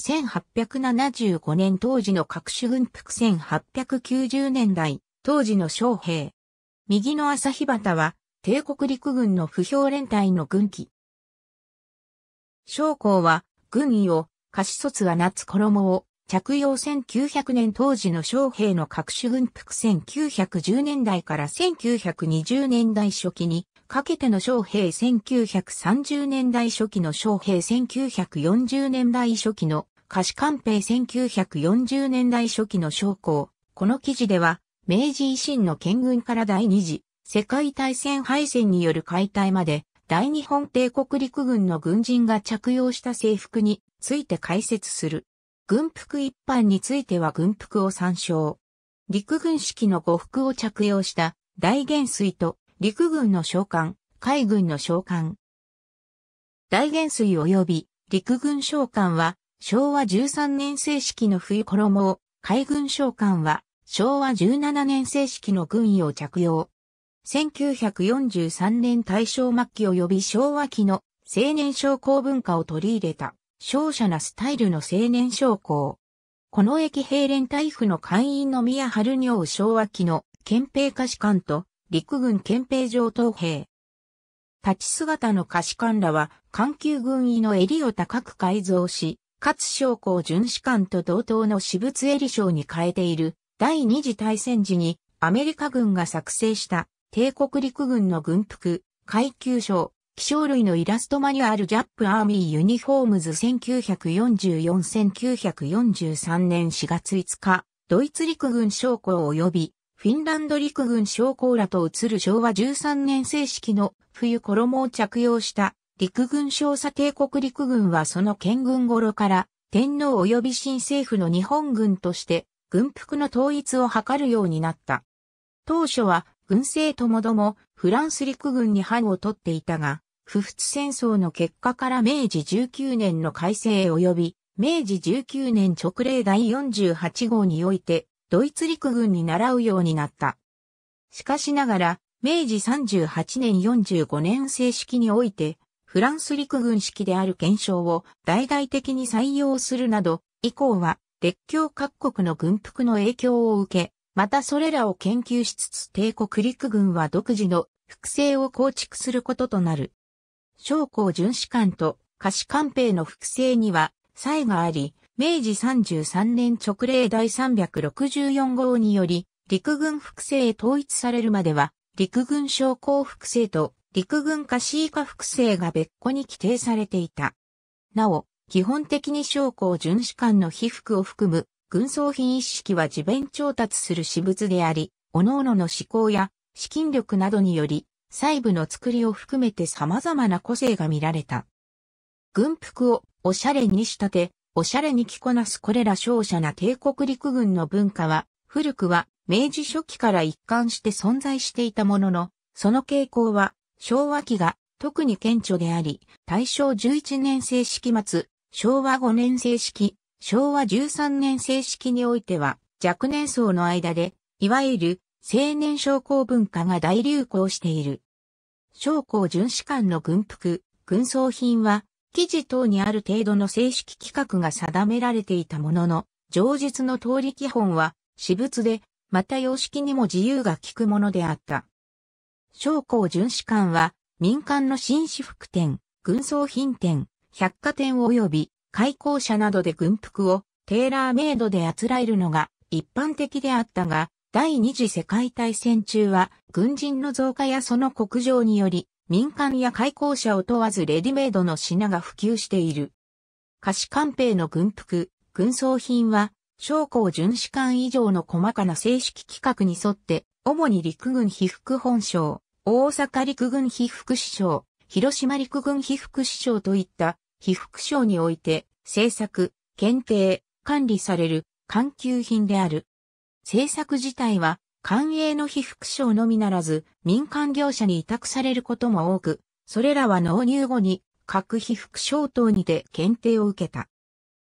1875年当時の各種軍服1890年代、当時の将兵。右の朝日旗は、帝国陸軍の不評連隊の軍旗。将校は、軍医を、貸し卒は夏衣を、着用1900年当時の将兵の各種軍服1910年代から1920年代初期に、かけての将兵1930年代初期の将兵1940年代初期の子官兵1940年代初期の将校。この記事では、明治維新の県軍から第二次世界大戦敗戦による解体まで、大日本帝国陸軍の軍人が着用した制服について解説する。軍服一般については軍服を参照。陸軍式の呉服を着用した大元帥と陸軍の将官、海軍の将官。大元帥及び陸軍将官は昭和13年正式の冬衣を、海軍将官は昭和17年正式の軍医を着用。1943年大正末期及び昭和期の青年将校文化を取り入れた、勝者なスタイルの青年将校。この駅平連隊府の会員の宮春う昭和期の憲兵下士官と陸軍憲兵上等兵。立ち姿の下士官らは、環球軍医の襟を高く改造し、勝将校巡視官と同等の私物襟賞に変えている第二次大戦時にアメリカ軍が作成した帝国陸軍の軍服、階級章、気象類のイラストマニュアルジャップアーミーユニフォームズ1944-1943年4月5日、ドイツ陸軍将校及びフィンランド陸軍将校らと移る昭和13年正式の冬衣を着用した陸軍少佐帝国陸軍はその建軍頃から天皇及び新政府の日本軍として軍服の統一を図るようになった。当初は軍政ともどもフランス陸軍に藩を取っていたが、不仏戦争の結果から明治19年の改正及び明治19年直令第48号においてドイツ陸軍に習うようになった。しかしながら、明治38年45年正式において、フランス陸軍式である検証を大々的に採用するなど、以降は列強各国の軍服の影響を受け、またそれらを研究しつつ帝国陸軍は独自の複製を構築することとなる。将校巡視官と下士官兵の複製には差異があり、明治33年直令第364号により、陸軍複製へ統一されるまでは、陸軍将校複製と陸軍かシーカ複製が別個に規定されていた。なお、基本的に将校巡視官の被服を含む軍装品一式は自弁調達する私物であり、各々の思考や資金力などにより、細部の作りを含めて様々な個性が見られた。軍服をおしゃれに仕立て、おしゃれに着こなすこれら勝者な帝国陸軍の文化は、古くは明治初期から一貫して存在していたものの、その傾向は昭和期が特に顕著であり、大正11年正式末、昭和5年正式、昭和13年正式においては、若年層の間で、いわゆる青年商工文化が大流行している。商工巡視官の軍服、軍装品は、記事等にある程度の正式規格が定められていたものの、上述の通り基本は、私物で、また様式にも自由が利くものであった。将校巡視官は、民間の紳士服店、軍装品店、百貨店及び、開校者などで軍服をテーラーメイドであつらえるのが一般的であったが、第二次世界大戦中は軍人の増加やその国情により民間や開校者を問わずレディメイドの品が普及している。菓子官兵の軍服、軍装品は将校巡視官以上の細かな正式規格に沿って主に陸軍被服本省、大阪陸軍被服首相、広島陸軍被服首相といった被服省において制作、検定、管理される環球品である。制作自体は官営の被服省のみならず民間業者に委託されることも多く、それらは納入後に各被服省等にて検定を受けた。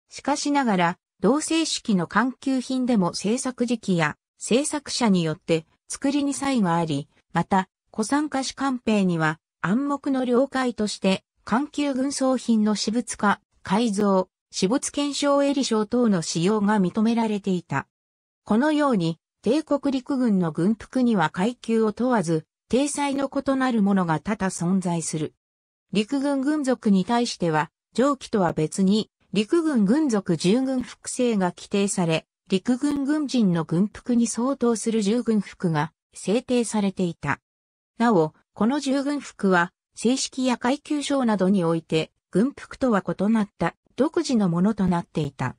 しかしながら、同性式の環球品でも制作時期や制作者によって作りに差異があり、また古参加士官兵には暗黙の了解として、環球軍装品の私物化、改造、私物検証エリショー等の使用が認められていた。このように、帝国陸軍の軍服には階級を問わず、体裁の異なるものが多々存在する。陸軍軍属に対しては、上記とは別に、陸軍軍属従軍服制が規定され、陸軍軍人の軍服に相当する従軍服が制定されていた。なお、この従軍服は、正式や階級章などにおいて、軍服とは異なった独自のものとなっていた。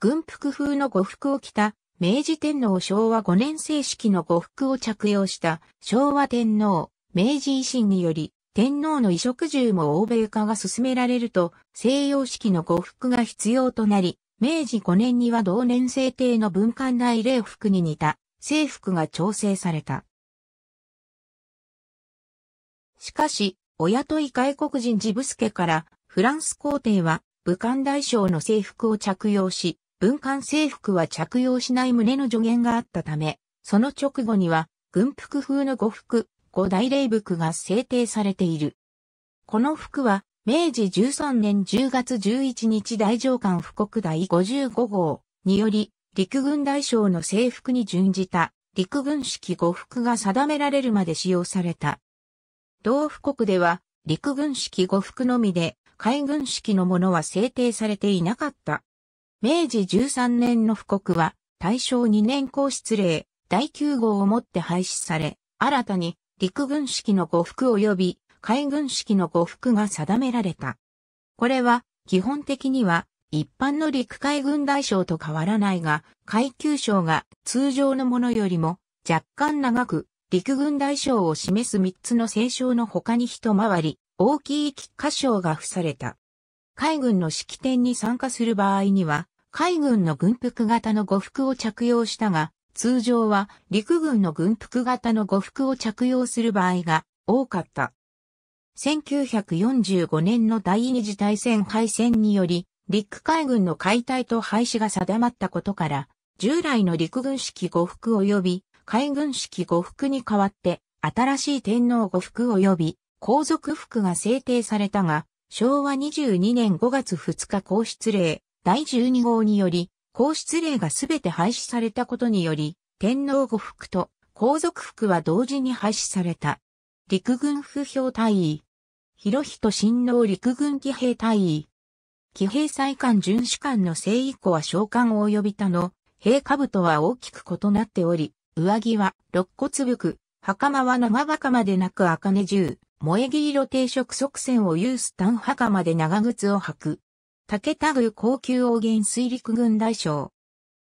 軍服風の呉服を着た明治天皇昭和5年正式の呉服を着用した昭和天皇、明治維新により天皇の衣食住も欧米化が進められると西洋式の呉服が必要となり、明治5年には同年制定の文官内礼服に似た制服が調整された。しかし、親とい外国人ジブスケから、フランス皇帝は、武官大将の制服を着用し、文官制服は着用しない旨の助言があったため、その直後には、軍服風の五服、五大礼服が制定されている。この服は、明治13年10月11日大上官布告第55号により、陸軍大将の制服に準じた、陸軍式五服が定められるまで使用された。同府国では、陸軍式呉服のみで、海軍式のものは制定されていなかった。明治13年の布告は、大正2年公失令、第9号をもって廃止され、新たに陸軍式の呉服及び海軍式の呉服が定められた。これは、基本的には、一般の陸海軍大将と変わらないが、階級賞が通常のものよりも若干長く陸軍大将を示す三つの聖章の他に一回り、大きい喫下章が付された。海軍の式典に参加する場合には、海軍の軍服型の呉服を着用したが、通常は陸軍の軍服型の呉服を着用する場合が多かった。1945年の第二次大戦敗戦により、陸海軍の解体と廃止が定まったことから、従来の陸軍式呉服及び海軍式呉服に代わって、新しい天皇呉服及び皇族服が制定されたが、昭和22年5月2日皇室令第12号により、皇室令がすべて廃止されたことにより、天皇呉服と皇族服は同時に廃止された。陸軍不評隊員。広人親王陸軍騎兵隊員。騎兵祭官巡視官の正以降は召喚を及びたの、兵兜は大きく異なっており、上着は肋骨服、袴は長袴でなく茜銃、萌黄色定食側線を有スタン袴で長靴を履く。竹田具高級王元水陸軍大将。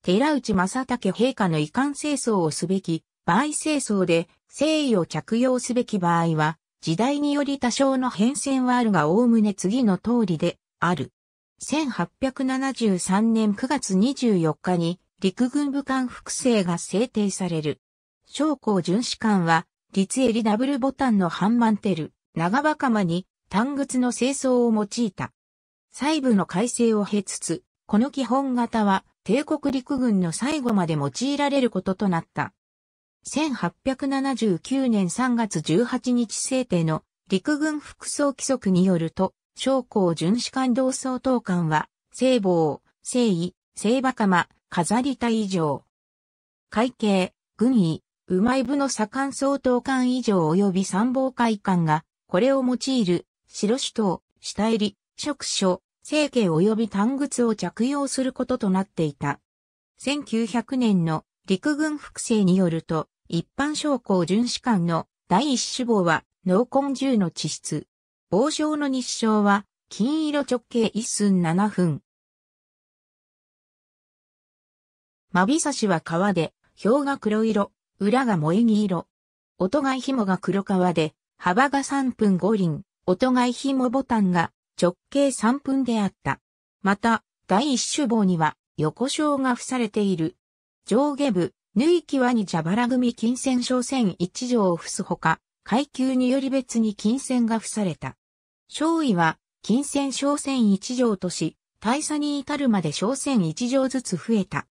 寺内正武陛下の遺憾清掃をすべき場合清掃で誠意を着用すべき場合は、時代により多少の変遷はあるが概ね次の通りである。1873年9月24日に陸軍武官複製が制定される。将校巡視官は、立襟ダブルボタンのハンマンテル、長場釜に、単靴の清掃を用いた。細部の改正を経つつ、この基本型は、帝国陸軍の最後まで用いられることとなった。1879年3月18日制定の陸軍服装規則によると、将校巡視官同窓等官は、聖望、聖衣、聖馬釜、飾り隊以上。会計、軍医、うまい部の左官総統官以上及び参謀会官が、これを用いる、白首頭、下襟、職所、整形及び単靴を着用することとなっていた。1900年の陸軍複製によると、一般将校巡視官の第一志望は、濃紺銃の地質。傍章の日照は、金色直径一寸7分。まびさしは皮で、表が黒色、裏が萌え木色。音がい紐が黒皮で、幅が3分5輪、音がい紐ボタンが直径3分であった。また、第一種棒には横章が付されている。上下部、縫い際に蛇腹組金線小線一条を付すほか、階級により別に金線が付された。章位は、金線小線一条とし、大差に至るまで小線一条ずつ増えた。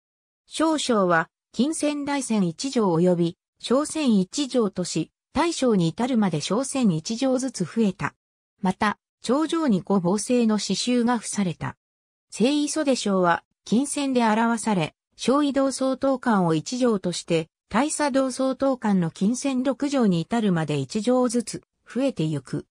少将は、金銭大戦一条及び、小戦一条とし、大将に至るまで小戦一条ずつ増えた。また、頂上に五房星の刺繍が付された。聖位で将は、金銭で表され、小移動総統官を一条として、大佐同総統官の金銭六条に至るまで一条ずつ、増えてゆく。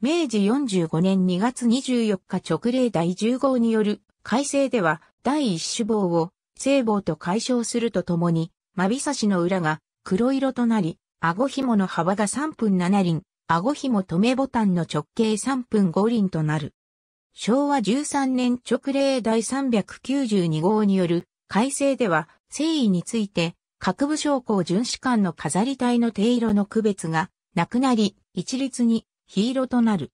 明治45年2月24日直令第10号による改正では、第一首謀を聖棒と解消するとともに、まびさしの裏が黒色となり、顎紐の幅が3分7輪、顎紐止めボタンの直径3分5輪となる。昭和13年直令第392号による改正では、誠意について、各部将校巡視官の飾り体の定色の区別がなくなり、一律に黄色となる。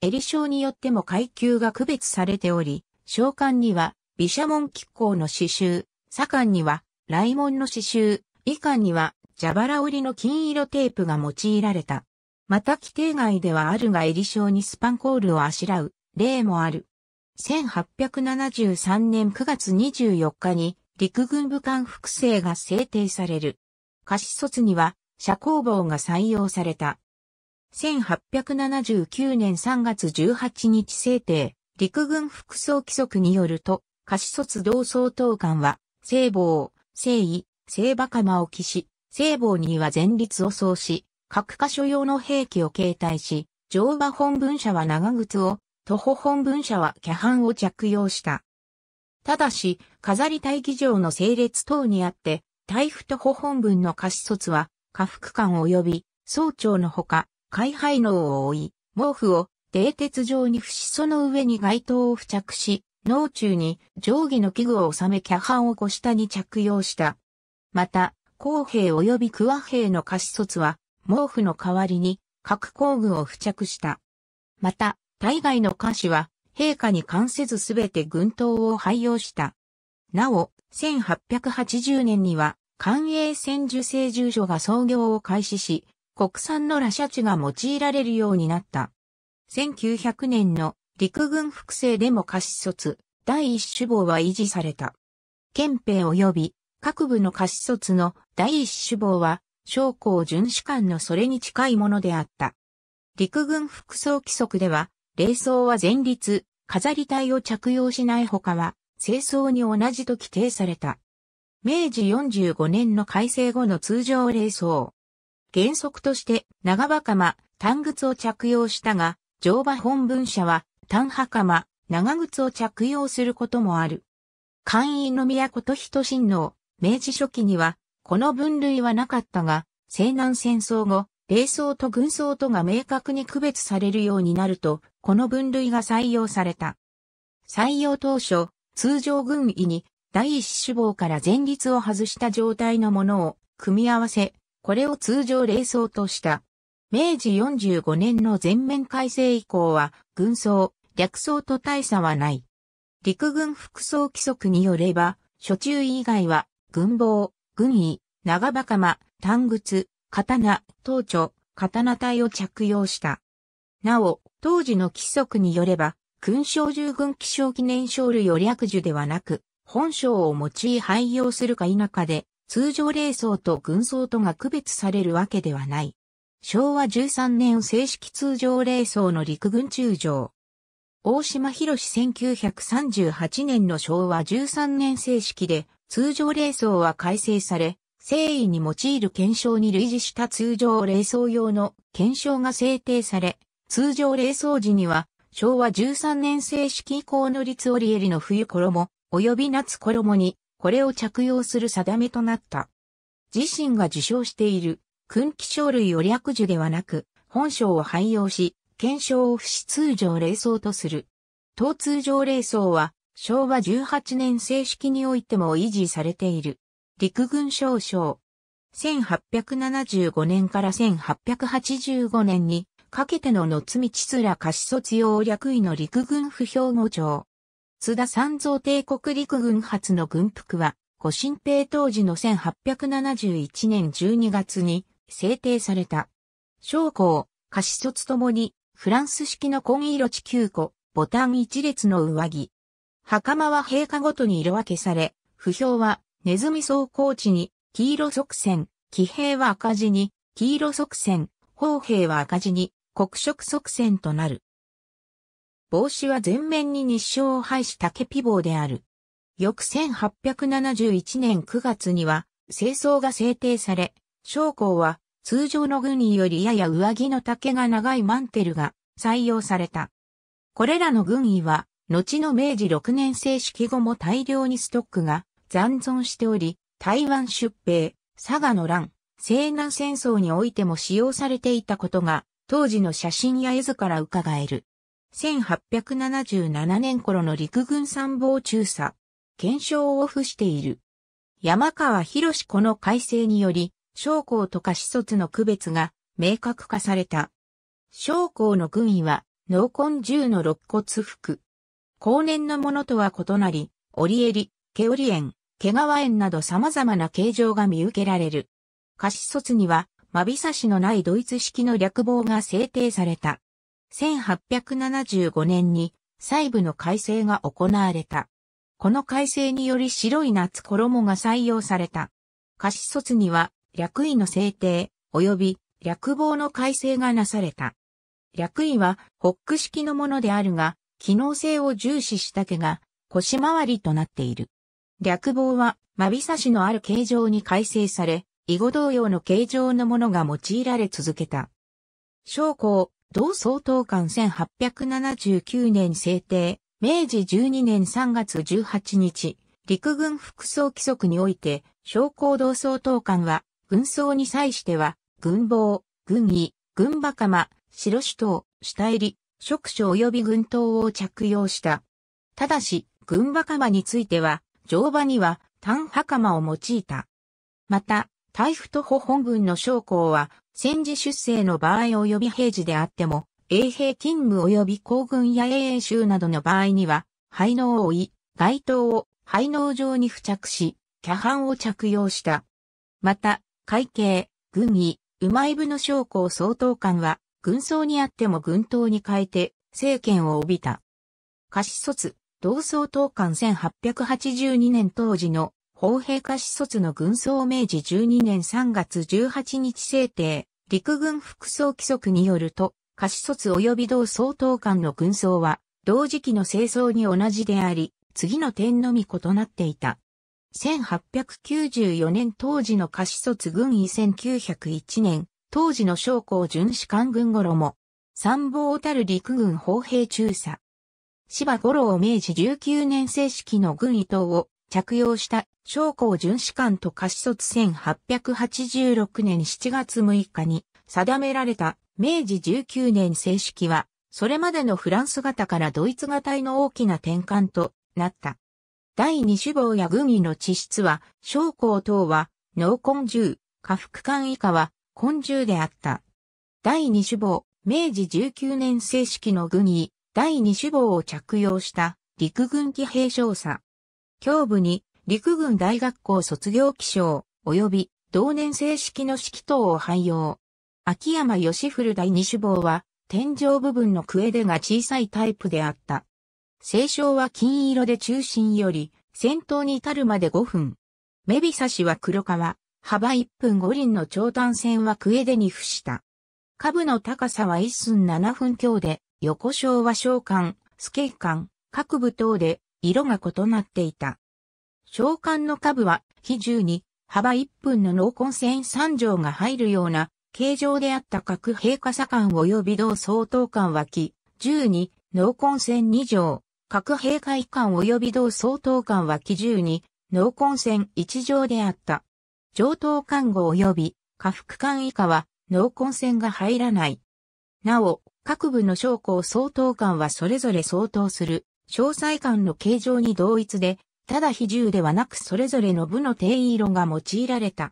襟章によっても階級が区別されており、召喚には毘沙門亀甲の刺繍、左官には、雷門の刺繍、以下には、蛇腹織りの金色テープが用いられた。また規定外ではあるが襟章にスパンコールをあしらう、例もある。1873年9月24日に、陸軍武官複製が制定される。貸し卒には、社交棒が採用された。1879年3月18日制定、陸軍服装規則によると、下肢卒同窓等官は、聖望、聖意、聖馬釜を騎し、聖望には前立を奏し、各箇所用の兵器を携帯し、乗馬本文社は長靴を、徒歩本文社は脚半を着用した。ただし、飾り待機場の整列等にあって、大府徒歩本文の貸し卒は、下腹官及び、総長のほか、海廃能を追い、毛布を、泥鉄状に伏その上に街灯を付着し、脳中に定規の器具を収めキャハンを腰下に着用した。また、公平及びクワ兵の過失卒は、毛布の代わりに核工具を付着した。また、大外の歌詞は、陛下に関せずすべて軍刀を廃用した。なお、1880年には、官営船受精住所が創業を開始し、国産の羅シャチが用いられるようになった。1900年の陸軍複製でも貸し卒、第一種謀は維持された。憲兵及び各部の貸し卒の第一種謀は、将校巡視官のそれに近いものであった。陸軍服装規則では、礼装は前立、飾り体を着用しないほかは、清掃に同じと規定された。明治45年の改正後の通常礼装。原則として長場鎌、単靴を着用したが、乗馬本文社は短袴、長靴を着用することもある。官員の都と人親王、明治初期には、この分類はなかったが、西南戦争後、霊装と軍装とが明確に区別されるようになると、この分類が採用された。採用当初、通常軍医に第一志望から前立を外した状態のものを組み合わせ、これを通常霊装とした。明治45年の全面改正以降は、軍装、略装と大差はない。陸軍服装規則によれば、初中以外は、軍防、軍医、長袴、鎌、短靴、刀、刀、頂、刀体を着用した。なお、当時の規則によれば、勲章従軍記章記念章類を略樹ではなく、本章を用い廃用するか否かで、通常霊装と軍装とが区別されるわけではない。昭和13年正式通常礼装の陸軍中将。大島博士1938年の昭和13年正式で、通常礼装は改正され、誠意に用いる検証に類似した通常礼装用の検証が制定され、通常礼装時には、昭和13年正式以降の立折襟の冬衣、及び夏衣に、これを着用する定めとなった。自身が受賞している訓気症類を略受ではなく、本章を廃用し、検証を不死通常霊装とする。当通常霊装は、昭和18年正式においても維持されている。陸軍少将。1875年から1885年に、かけての野津道すら貸卒用略位の陸軍不評語長。津田三蔵帝国陸軍初の軍服は、ご新兵当時の1871年12月に、制定された。将校、下子卒ともに、フランス式の紺色地球庫、ボタン一列の上着。袴は陛下ごとに色分けされ、不評は、ネズミ走行地に、黄色側線、騎兵は赤字に、黄色側線、砲兵は赤字に、黒色側線となる。帽子は全面に日照を排し竹ピボーである。翌1871年9月には、清掃が制定され、将校は通常の軍医よりやや上着の丈が長いマンテルが採用された。これらの軍医は、後の明治6年正式後も大量にストックが残存しており、台湾出兵、佐賀の乱、西南戦争においても使用されていたことが、当時の写真や絵図から伺える。1877年頃の陸軍参謀中佐、検証を付している。山川博この改正により、将校と下士卒の区別が明確化された。将校の軍医は、濃根銃の肋骨服。後年のものとは異なり、折襟、毛折縁、毛皮縁など様々な形状が見受けられる。下士卒には、まびさしのないドイツ式の略棒が制定された。1875年に細部の改正が行われた。この改正により白い夏衣が採用された。下士卒には略位の制定、及び略棒の改正がなされた。略位はホック式のものであるが、機能性を重視した毛が腰回りとなっている。略棒は、まびさしのある形状に改正され、囲碁同様の形状のものが用いられ続けた。将校、同総統官1879年制定、明治12年3月18日、陸軍服装規則において、将校同総統官は、軍装に際しては、軍防、軍医、軍馬釜、白首刀、下襟、職所及び軍刀を着用した。ただし、軍馬釜については、乗馬には単袴を用いた。また、大府徒歩本軍の将校は、戦時出生の場合及び平時であっても、衛兵勤務及び公軍や衛衛衆などの場合には、廃能を追い、街灯を廃能状に付着し、キャハンを着用した。また、会計、軍医、馬い部の将校総統官は、軍曹にあっても軍刀に変えて、政権を帯びた。下士卒、同総統官1882年当時の、砲兵下士卒の軍曹明治12年3月18日制定、陸軍副総規則によると、下士卒及び同総統官の軍曹は、同時期の清掃に同じであり、次の点のみ異なっていた。1894年当時の下士卒軍医1901年、当時の将校巡視官軍も、参謀たる陸軍砲兵中佐。芝五郎明治19年正式の軍医等を着用した将校巡視官と下士卒1886年7月6日に定められた明治19年正式は、それまでのフランス型からドイツ型への大きな転換となった。第二種棒や軍医の地質は、将校等は、脳根獣、下腹管以下は、根獣であった。第二種棒、明治19年正式の軍医、第二種棒を着用した陸軍騎兵少佐。胸部に陸軍大学校卒業記章及び同年正式の指揮等を配用。秋山義古第二種棒は天井部分のクエデが小さいタイプであった。清少は金色で中心より、先頭に至るまで5分。目びさしは黒川、幅1分5輪の長短線はクエデに付した。下部の高さは1寸7分強で、横章は小管、スケ管、各部等で色が異なっていた。小管の下部は、比重に、幅1分の濃根線3条が入るような、形状であった各閉鎖左管及び同相当管脇、10に、濃根線2条、各兵会館及び同総統館は基準に、濃根線一条であった。上等看護及び、下腹館以下は、濃根線が入らない。なお、各部の将校総統官はそれぞれ相当する、詳細官の形状に同一で、ただ比重ではなくそれぞれの部の定位論が用いられた。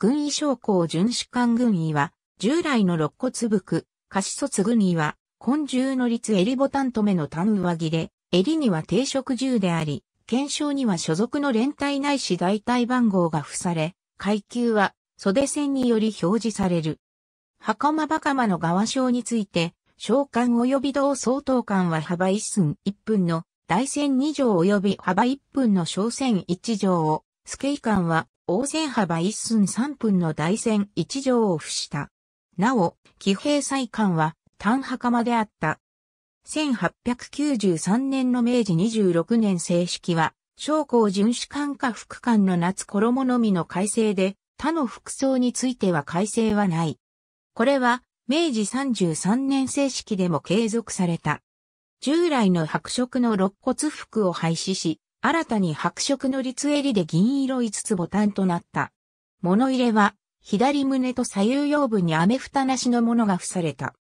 軍医将校巡視官軍医は、従来の肋骨服、下肢卒軍医は、根虫の立襟ボタン留めの単上着で、襟には定食銃であり、検証には所属の連帯ないし代替番号が付され、階級は袖線により表示される。袴袴の側章について、召喚及び同相当官は幅一寸一分の大線二条及び幅一分の小線一条を、スケイ官は大線幅一寸三分の大線一条を付した。なお、騎兵祭官は単袴であった1893年の明治26年正式は、将校巡視官か副官の夏衣のみの改正で、他の服装については改正はない。これは、明治33年正式でも継続された。従来の白色の肋骨服を廃止し、新たに白色の立襟で銀色5つボタンとなった。物入れは、左胸と左右腰部に雨蓋なしのものが付された。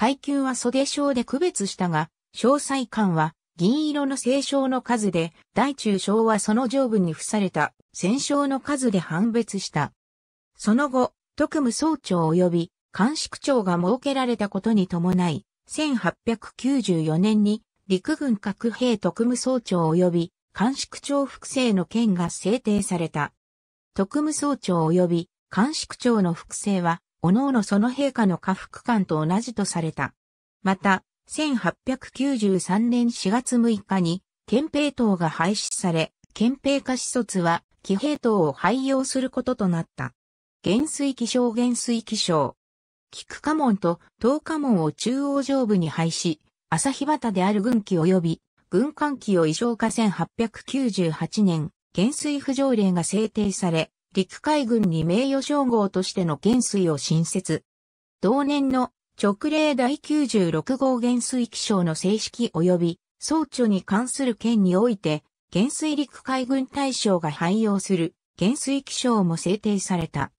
階級は袖章で区別したが、詳細官は銀色の聖章の数で、大中小はその上部に付された戦章の数で判別した。その後、特務総長及び監視区長が設けられたことに伴い、1894年に陸軍各兵特務総長及び監視区長複製の件が制定された。特務総長及び監視区長の複製はおのおのその陛下の下腹官と同じとされた。また、1893年4月6日に、憲兵党が廃止され、憲兵化始卒は、騎兵党を廃用することとなった。元帥気象元帥気象。菊家門と東家門を中央上部に廃止、朝日旗である軍旗及び、軍艦旗を異常化1898年、元帥不条例が制定され、陸海軍に名誉称号としての元帥を新設。同年の直令第96号元帥記章の正式及び総長に関する件において、元帥陸海軍大将が廃用する元帥記章も制定された。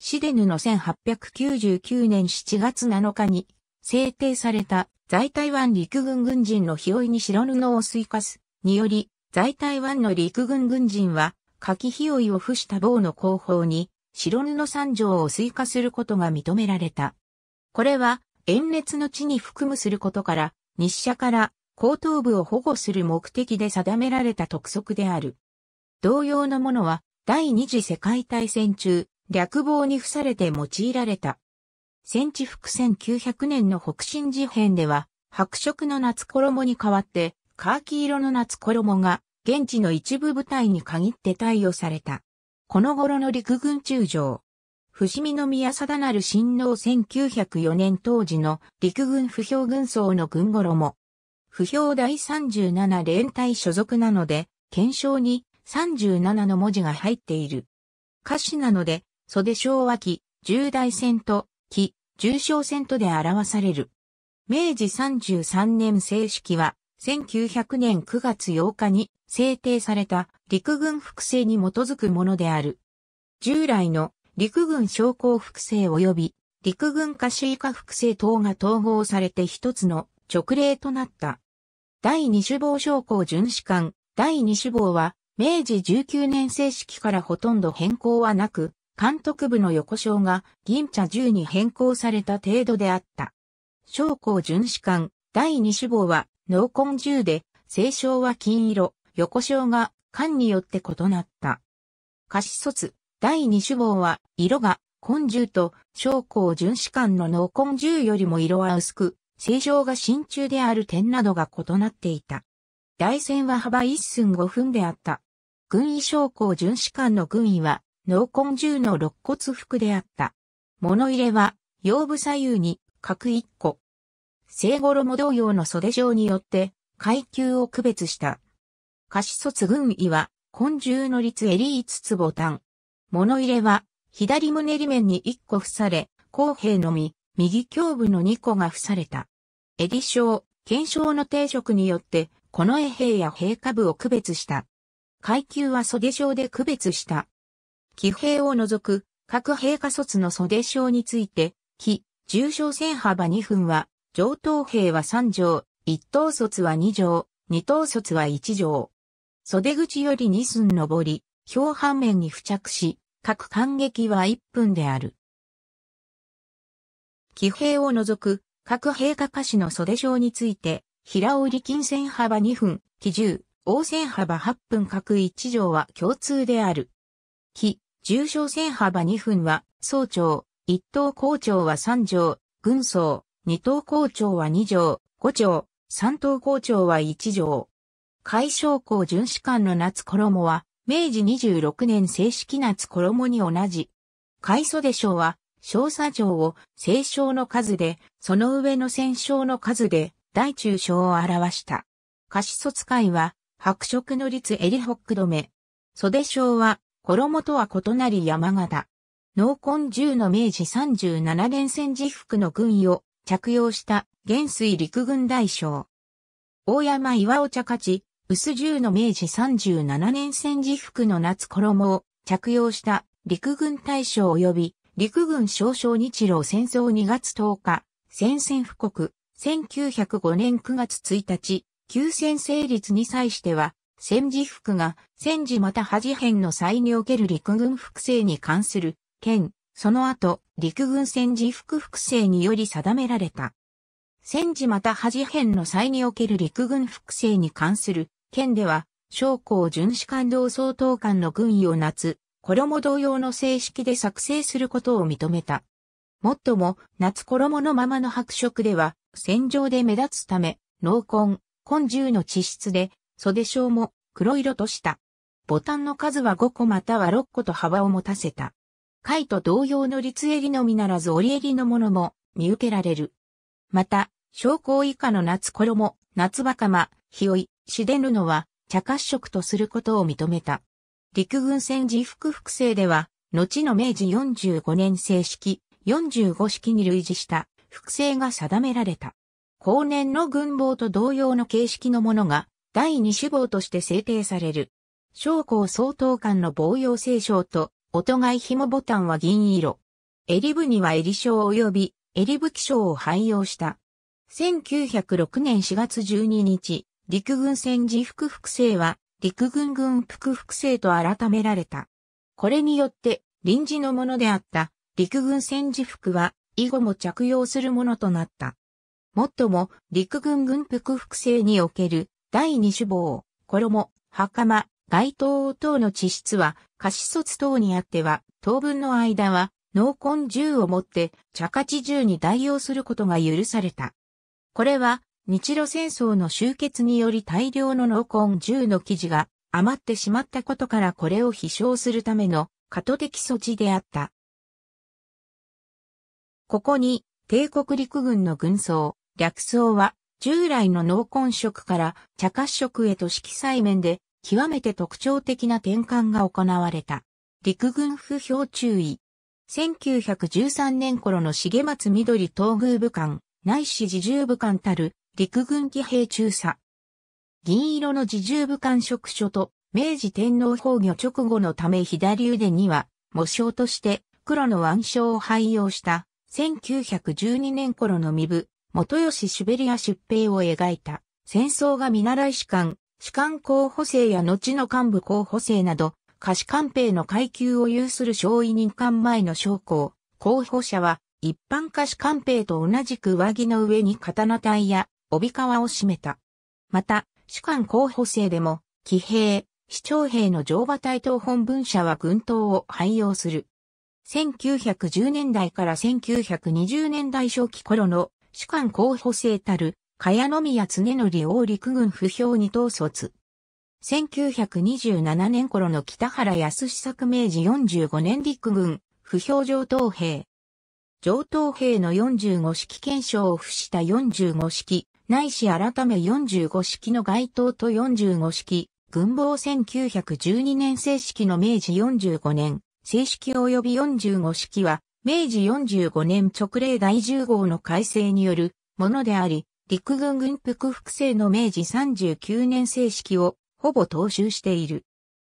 シデヌの1899年7月7日に制定された在台湾陸軍軍人の日追いに白布を追加すにより、在台湾の陸軍軍人は柿ひよいを付した棒の後方に、白布三条を追加することが認められた。これは、炎熱の地に含むすることから、日社から後頭部を保護する目的で定められた特則である。同様のものは、第二次世界大戦中、略棒に付されて用いられた。戦地服1900年の北進事変では、白色の夏衣に代わって、カーキ色の夏衣が現地の一部部隊に限って貸与された。この頃の陸軍中将。伏見宮貞る親王1904年当時の陸軍不評軍曹の軍頃も、不評第37連隊所属なので、検証に37の文字が入っている。歌詞なので、袖昭和期、重大戦と、期、重傷戦とで表される。明治33年正式は、1900年9月8日に制定された陸軍複製に基づくものである。従来の陸軍将校複製及び陸軍家主以下複製等が統合されて一つの直令となった。第二種防将校巡視官、第二種防は明治19年正式からほとんど変更はなく、監督部の横章が銀茶10に変更された程度であった。将校巡視官、第二種防は濃紺銃で、清少は金色、横章が巻によって異なった。下肢卒、第二種棒は、色が、根獣と、将校巡視官の濃根獣よりも色は薄く、正常が真鍮である点などが異なっていた。大戦は幅一寸五分であった。軍医将校巡視官の軍医は、濃根獣の肋骨服であった。物入れは、腰部左右に、各一個。生衣も同様の袖状によって、階級を区別した。貸卒軍医は、昆虫の律エリーツツボタン。物入れは、左胸裏面に1個付され、後兵のみ、右胸部の2個が付された。エリ症、検証の定職によって、この衛兵や兵下部を区別した。階級は袖症で区別した。騎兵を除く、各兵下卒の袖症について、騎、重傷線幅2分は、上等兵は3条、一等卒は2条、二等卒は1条。袖口より2寸上り、表半面に付着し、各間隙は1分である。騎兵を除く、各陛下下肢の袖章について、平織金線幅2分、騎重、王線幅8分各1条は共通である。騎、重症線幅2分は、総長、1等校長は3条、軍曹、2等校長は2条、5条、3等校長は1条。海将校巡視官の夏衣は、明治26年正式夏衣に同じ。海袖章は、少佐城を清少の数で、その上の戦将の数で、大中小を表した。士卒会は、白色の率エリホック止め。袖章は、衣とは異なり山形。農根銃の明治37年戦時服の軍衣を着用した元帥陸軍大将。大山岩尾茶勝、薄銃の明治37年戦時服の夏衣を着用した陸軍大将及び陸軍少将日露戦争2月10日、戦線布告、1905年9月1日、休戦成立に際しては、戦時服が戦時また恥編の際における陸軍複製に関する、兼、その後、陸軍戦時服複製により定められた。戦時また恥編の際における陸軍複製に関する、県では、将校巡視官同総統官の軍医を夏、衣同様の正式で作成することを認めた。もっとも、夏衣のままの白色では、戦場で目立つため、濃紺、紺銃の地質で、袖章も黒色とした。ボタンの数は5個または6個と幅を持たせた。貝と同様の立襟のみならず折襟のものも見受けられる。また、将校以下の夏衣、夏バカマ、日追シデヌノのは、茶褐色とすることを認めた。陸軍戦時服複製では、後の明治45年正式、45式に類似した、複製が定められた。後年の軍帽と同様の形式のものが、第二種望として制定される。将校総統官の防用聖章と、音外紐ボタンは銀色。襟部には襟章及び、襟部気章を配用した。1906年4月12日、陸軍戦時服複製は、陸軍軍服複製と改められた。これによって、臨時のものであった陸軍戦時服は、以後も着用するものとなった。もっとも、陸軍軍服複製における第二種棒、衣、袴、街灯等の地質は、過失卒等にあっては、当分の間は、濃紺銃を持って、茶勝銃に代用することが許された。これは日露戦争の終結により大量の濃紺銃の記事が余ってしまったことからこれを飛翔するための過渡的措置であった。ここに帝国陸軍の軍装、略装は従来の濃紺色から茶褐色へと色彩面で極めて特徴的な転換が行われた。陸軍不評注意。1913年頃の重松緑東宮武官、内視自重部官たる陸軍騎兵中佐。銀色の自重部官職所と明治天皇崩御直後のため左腕には模章として黒の腕章を廃用した1912年頃の身部、元吉シュベリア出兵を描いた戦争が見習い士官、士官候補生や後の幹部候補生など、下士官兵の階級を有する少尉任官前の将校、候補者は一般化し官兵と同じく上着の上に刀隊や帯皮を締めた。また、主官候補生でも、騎兵、市長兵の乗馬隊等本文社は軍刀を廃用する。1910年代から1920年代初期頃の主官候補生たる、茅野宮常則王陸軍不評に統率。1927年頃の北原康作明治45年陸軍、不評上等兵。上等兵の45式憲章を付した45式、ないし改め45式の該当と45式、軍防1912年正式の明治45年、正式及び45式は、明治45年直令第10号の改正によるものであり、陸軍軍服複製の明治39年正式をほぼ踏襲している。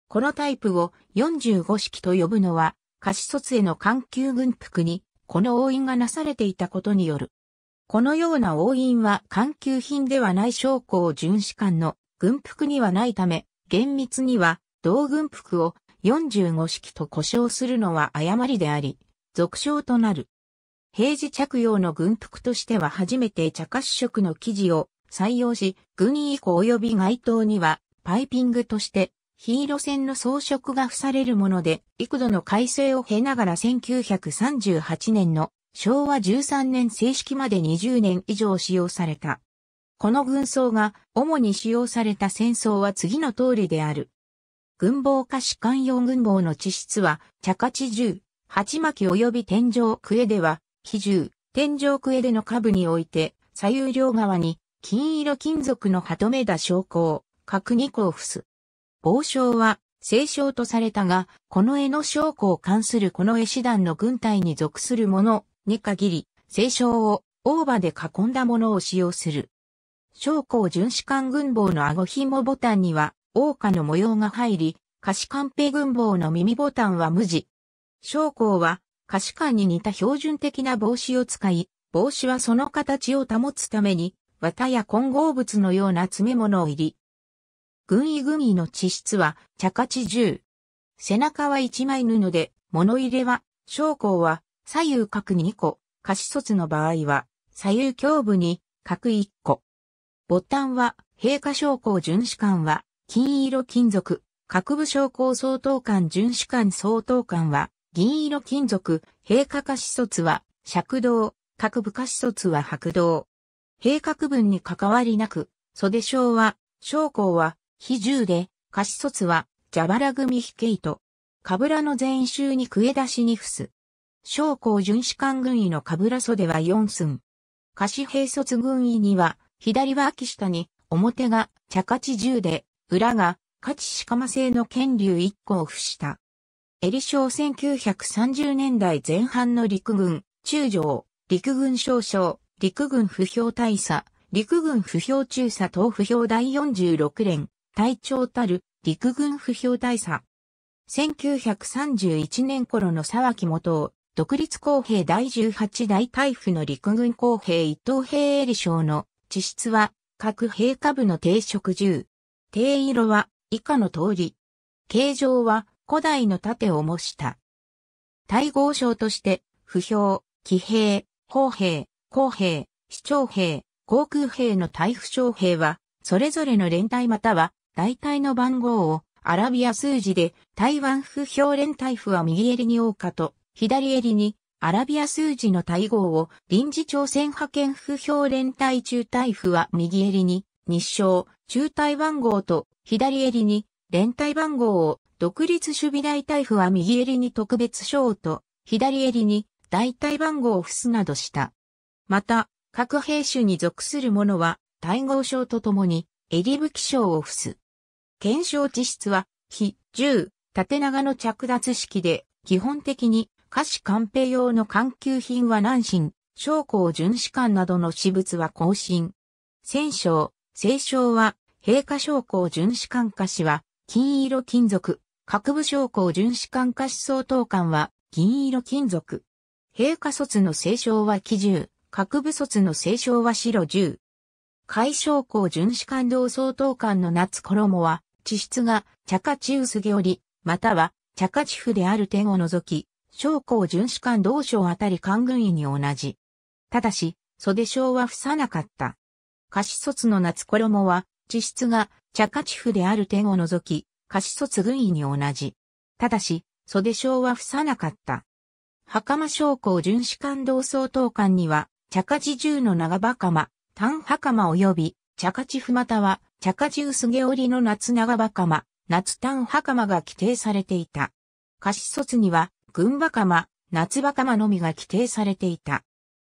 このタイプを45式と呼ぶのは、貸し卒への環球軍服にこの押印がなされていたことによる。このような押印は環球品ではない将校巡視官の軍服にはないため、厳密には同軍服を45式と呼称するのは誤りであり、俗称となる。平時着用の軍服としては初めて茶褐色の生地を採用し、軍衣以降及び街頭にはパイピングとして非路線の装飾が付されるもので、幾度の改正を経ながら1938年の昭和13年正式まで20年以上使用された。この軍装が主に使用された戦争は次の通りである。軍防下士官用軍防の地質は、茶地銃、鉢巻及び天井クエでは、機銃、天井クエでの下部において、左右両側に金色金属のハトメダ昇降、角二コーフス。王将は、聖将とされたが、この絵の将校関するこの絵師団の軍隊に属する者に限り、聖将を大場で囲んだものを使用する。将校巡視官軍帽の顎紐ボタンには、王家の模様が入り、貸官兵軍帽の耳ボタンは無地。将校は、貸官に似た標準的な帽子を使い、帽子はその形を保つために、綿や混合物のような詰め物を入り、軍医組の地質は、茶地1背中は一枚布で、物入れは、将校は、左右角二個、下肢卒の場合は、左右胸部に、角一個。ボタンは、陛下将校巡視官は、金色金属、各部将校総統官巡視官総統官は、銀色金属、陛下下肢卒は、尺道、各部下肢卒は白道。陛下区分に関わりなく、袖章は、将校は、非銃で、下子卒は、蛇腹組比慶と、カブラの全周に食え出しに伏す。将校巡視官軍医のカブラ袖は四寸。下子兵卒軍医には、左は秋下に、表が、茶勝ちで、裏が、勝ち鹿製の剣竜一個を付した。エリ将1930年代前半の陸軍、中将、陸軍少将、陸軍不評大佐、陸軍不評中佐等不評第46連、隊長たる陸軍不評大佐。1931年頃の沢木元を独立公平第18代大夫の陸軍公平伊藤平理将の地質は各陛下部の定食銃。定色は以下の通り。形状は古代の盾を模した。対合将として、不評、騎兵、砲兵、公兵、市長兵、航空兵の大府将兵は、それぞれの連隊または大体の番号をアラビア数字で台湾不評連台符は右襟に王家と左襟にアラビア数字の大号を臨時朝鮮派遣不評連隊中隊譜は右襟に日照中隊番号と左襟に連隊番号を独立守備大隊夫は右襟に特別賞と左襟に大隊番号を付すなどした。また、各兵種に属する者は、対号賞とともに、襟武器賞を付す。検証地質は、非、銃、縦長の着脱式で、基本的に、下肢鑑定用の環球品は南進、将校巡視官などの私物は更新。戦勝、清勝は、陛下将校巡視官下肢は、金色金属、各部将校巡視官下肢総統官は、銀色金属。陛下卒の清勝は基重。各部卒の清勝は白銃。海将校巡視官同総統官の夏衣は、地質が、茶化地薄毛織、または、茶化地府である点を除き、将校巡視官同省あたり官軍医に同じ。ただし、袖章は付さなかった。貸卒の夏衣は、地質が、茶化地府である点を除き、貸卒軍医に同じ。ただし、袖章は付さなかった。袴将校巡視官同僧等官には、茶化地中の長袴、単袴及び、茶化地府または、茶着重菅織の夏長袴、夏短袴が規定されていた。貸し卒には、軍袴、夏袴のみが規定されていた。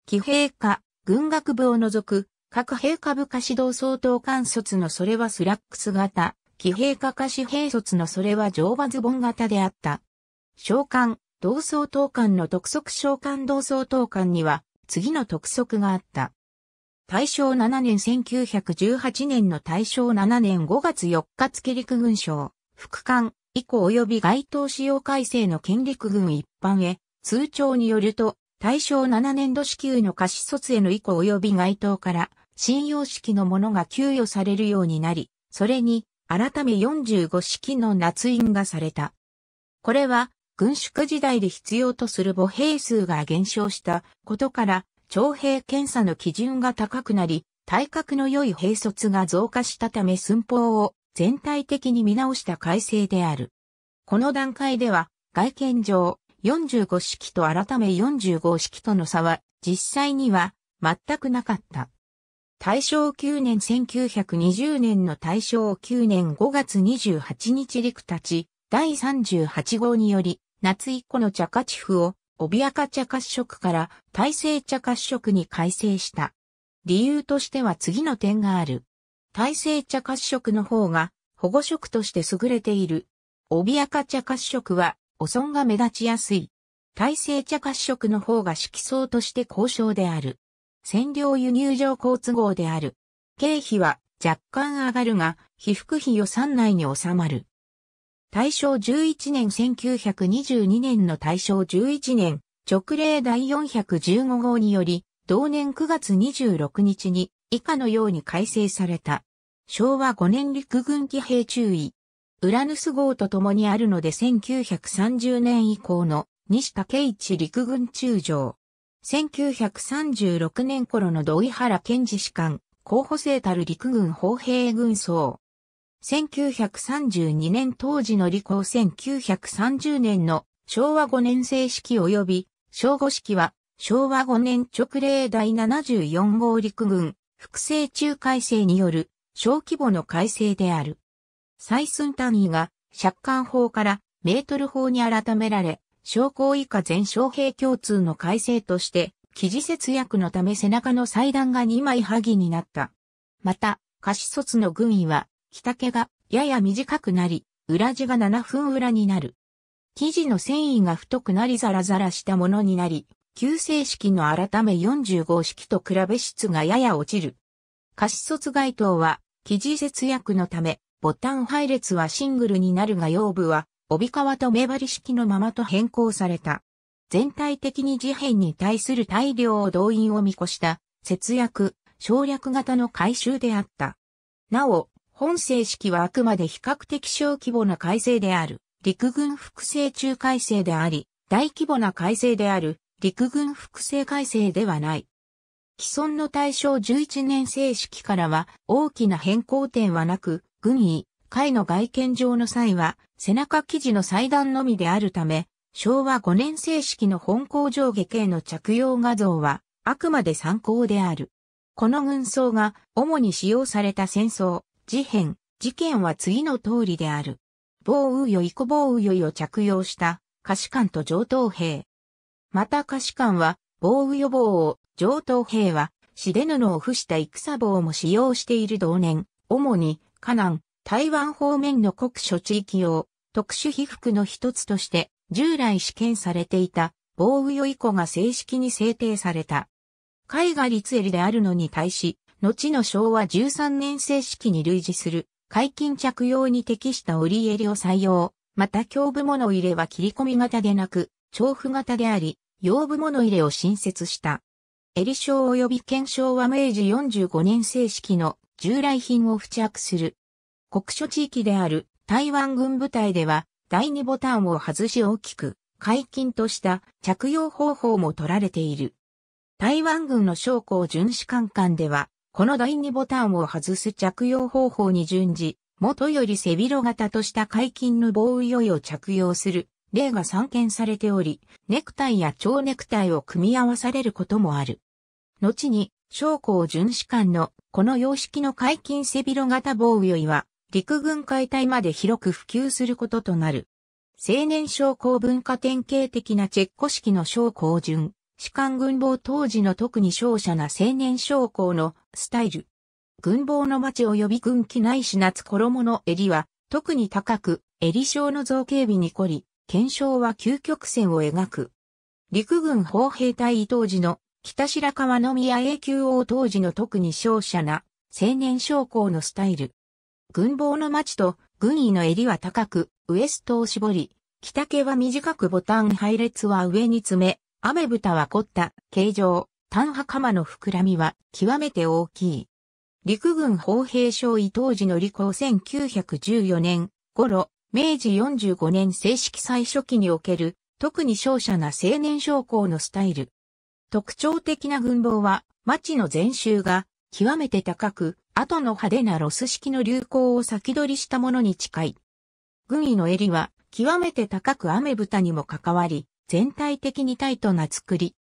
騎兵科、軍学部を除く、各兵科部下指同総等官卒のそれはスラックス型、騎兵科下士兵卒のそれは乗馬ズボン型であった。召喚、同窓等官の特則召喚同窓等官には、次の特則があった。大正7年1918年の大正7年5月4日付陸軍省、副官、以降及び該当使用改正の県陸軍一般へ、通帳によると、大正7年度支給の貸し卒への以降及び該当から、信用式のものが給与されるようになり、それに、改め45式の夏印がされた。これは、軍縮時代で必要とする母兵数が減少したことから、徴兵検査の基準が高くなり、体格の良い兵卒が増加したため寸法を全体的に見直した改正である。この段階では、外見上、45式と改め45式との差は、実際には、全くなかった。大正9年1920年の大正9年5月28日陸立ち、第38号により、夏以降の茶化地府をオビ茶褐色から大成茶褐色に改正した。理由としては次の点がある。大成茶褐色の方が保護色として優れている。オビ茶褐色は汚損が目立ちやすい。大成茶褐色の方が色相として高尚である。占領輸入上交通合である。経費は若干上がるが、被服費予算内に収まる。大正11年1922年の大正11年、直令第415号により、同年9月26日に以下のように改正された。昭和5年陸軍騎兵注意。ウラヌス号と共にあるので1930年以降の西武一陸軍中将。1936年頃の土井原健二士官、候補生たる陸軍砲兵軍曹。1932年当時の理工1930年の昭和5年正式及び正午式は昭和5年直令第74号陸軍複製中改正による小規模の改正である。採寸単位が借款法からメートル法に改められ、昭和以下全将兵共通の改正として、記事節約のため背中の祭壇が2枚剥ぎになった。また、過失卒の軍医は、着丈がやや短くなり、裏地が7分裏になる。生地の繊維が太くなりザラザラしたものになり、旧正式の改め45式と比べ質がやや落ちる。貸卒街灯は、生地節約のため、ボタン配列はシングルになるが腰部は、帯革と目張り式のままと変更された。全体的に事変に対する大量を動員を見越した、節約、省略型の改修であった。なお、本正式はあくまで比較的小規模な改正である、陸軍複製中改正であり、大規模な改正である、陸軍複製改正ではない。既存の大正11年正式からは大きな変更点はなく、軍医、会の外見上の際は、背中生地の祭壇のみであるため、昭和5年正式の本校上下系の着用画像は、あくまで参考である。この軍装が主に使用された戦争、事変、事件は次の通りである。防雨よ以降防雨よいを着用した、可視官と上等兵。また可視官は、防雨予防を、上等兵は、死で布を付した戦棒も使用している同年、主に、河南、台湾方面の国諸地域用、特殊被服の一つとして、従来試験されていた、防雨よ以降が正式に制定された。海外立襟であるのに対し、後の昭和13年正式に類似する、解禁着用に適した折り襟を採用。また胸部物入れは切り込み型でなく、調布型であり、腰部物入れを新設した。襟章及び検証は明治45年正式の従来品を付着する。国書地域である台湾軍部隊では、第2ボタンを外し大きく、解禁とした着用方法も取られている。台湾軍の将校巡視官官では、この第二ボタンを外す着用方法に順次、元より背広型とした解禁の防雨衣を着用する例が散見されており、ネクタイや蝶ネクタイを組み合わされることもある。後に、将校巡視官のこの様式の解禁背広型防雨衣は、陸軍解体まで広く普及することとなる。青年将校文化典型的なチェッコ式の将校巡士官軍防当時の特に勝者な青年将校のスタイル。軍防の町及び軍機ないし夏衣の襟は特に高く、襟章の造形美に凝り、検証は究極線を描く。陸軍砲兵隊当時の北白川の宮永久王当時の特に勝者な青年将校のスタイル。軍防の町と軍医の襟は高く、ウエストを絞り、着丈は短くボタン配列は上に詰め、雨蓋は凝った、形状、単波釜の膨らみは極めて大きい。陸軍砲兵将尉当時の理工1914年頃、明治45年正式最初期における、特に勝者な青年将校のスタイル。特徴的な軍帽は、町の全周が極めて高く、後の派手なロス式の流行を先取りしたものに近い。軍医の襟は極めて高く雨蓋にも関わり、全体的にタイトな作り。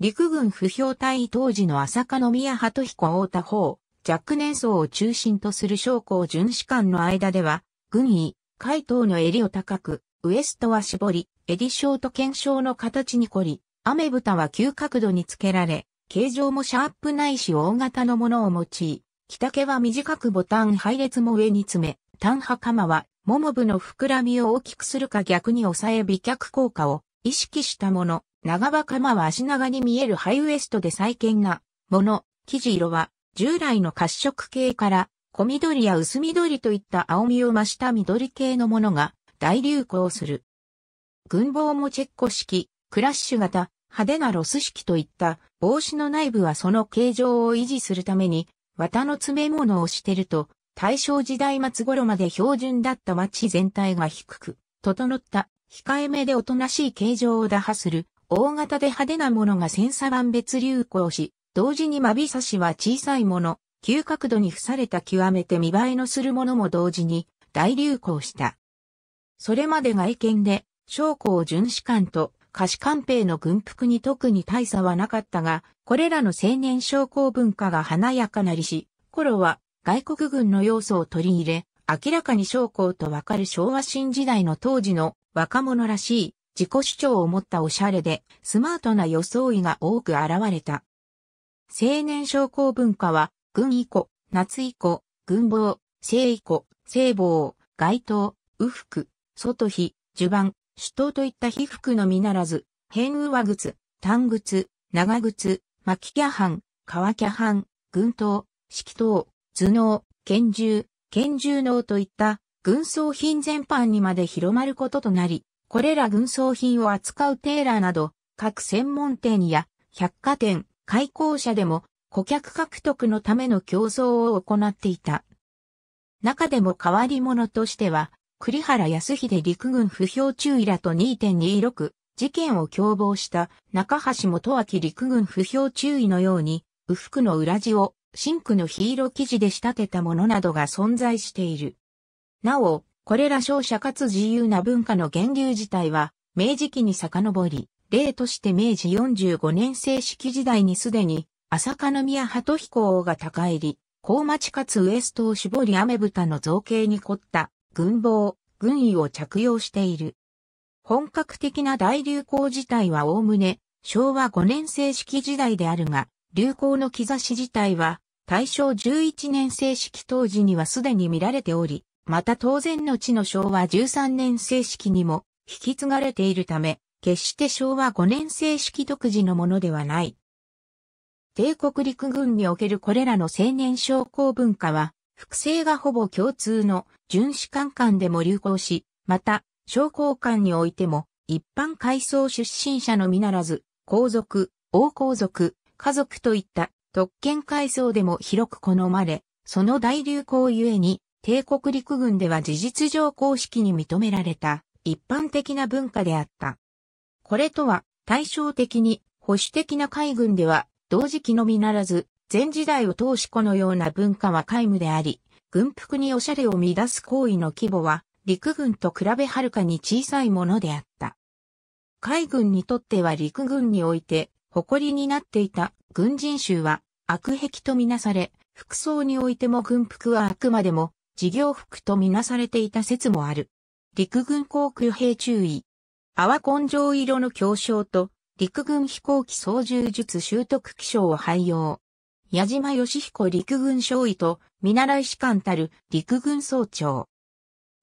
陸軍不評隊当時の浅香宮鳩彦大田法、若年層を中心とする将校巡視官の間では、軍医、海東の襟を高く、ウエストは絞り、襟ショート剣章の形に凝り、雨蓋は急角度につけられ、形状もシャープないし大型のものを用い、着丈は短くボタン配列も上に詰め、単派鎌はもも部の膨らみを大きくするか逆に抑え美脚効果を意識したもの、長場鎌は足長に見えるハイウエストで再建なもの、生地色は従来の褐色系から小緑や薄緑といった青みを増した緑系のものが大流行する。軍帽もチェッコ式、クラッシュ型、派手なロス式といった帽子の内部はその形状を維持するために綿の詰め物をしてると大正時代末頃まで標準だった町全体が低く、整った、控えめでおとなしい形状を打破する、大型で派手なものが千差万別流行し、同時にまびさしは小さいもの、急角度に付された極めて見栄えのするものも同時に大流行した。それまで外見で、将校巡視官と菓子官兵の軍服に特に大差はなかったが、これらの青年将校文化が華やかなりし、頃は外国軍の要素を取り入れ、明らかに将校とわかる昭和新時代の当時の若者らしい自己主張を持ったおしゃれでスマートな装いが多く現れた。青年将校文化は、軍以降、夏以降、軍防、聖以降、聖防、街頭、右服、外皮、襦袢、首頭といった被服のみならず、変上靴、短靴、長靴、巻きキャハン、革キャハン、軍刀、式刀、頭脳、拳銃、拳銃脳といった軍装品全般にまで広まることとなり、これら軍装品を扱うテーラーなど、各専門店や百貨店、開口者でも顧客獲得のための競争を行っていた。中でも変わり者としては、栗原康秀陸軍不評注意らと2.26事件を共謀した中橋元明陸軍不評注意のように、右腹の裏地をシンクのヒーロー生地で仕立てたものなどが存在している。なお、これら勝者かつ自由な文化の源流自体は、明治期に遡り、例として明治45年正式時代にすでに、朝香宮鳩彦王が高入り、高町かつウエストを絞り雨豚の造形に凝った軍防、軍医を着用している。本格的な大流行自体はおおむね昭和5年正式時代であるが、流行の兆し自体は大正11年正式当時にはすでに見られており、また当然の地の昭和13年正式にも引き継がれているため、決して昭和5年正式独自のものではない。帝国陸軍におけるこれらの青年将校文化は、複製がほぼ共通の巡視官官でも流行し、また、将校官においても、一般階層出身者のみならず、皇族、王皇族、家族といった特権階層でも広く好まれ、その大流行ゆえに、帝国陸軍では事実上公式に認められた一般的な文化であった。これとは対照的に保守的な海軍では同時期のみならず、前時代を通しこのような文化は皆無であり、軍服におしゃれを乱す行為の規模は陸軍と比べはるかに小さいものであった。海軍にとっては陸軍において誇りになっていた軍人衆は悪癖とみなされ、服装においても軍服はあくまでも事業服とみなされていた説もある。陸軍航空兵注意。泡根性色の強章と陸軍飛行機操縦術習得気象を廃用。矢島義彦陸軍少尉と見習い士官たる陸軍総長。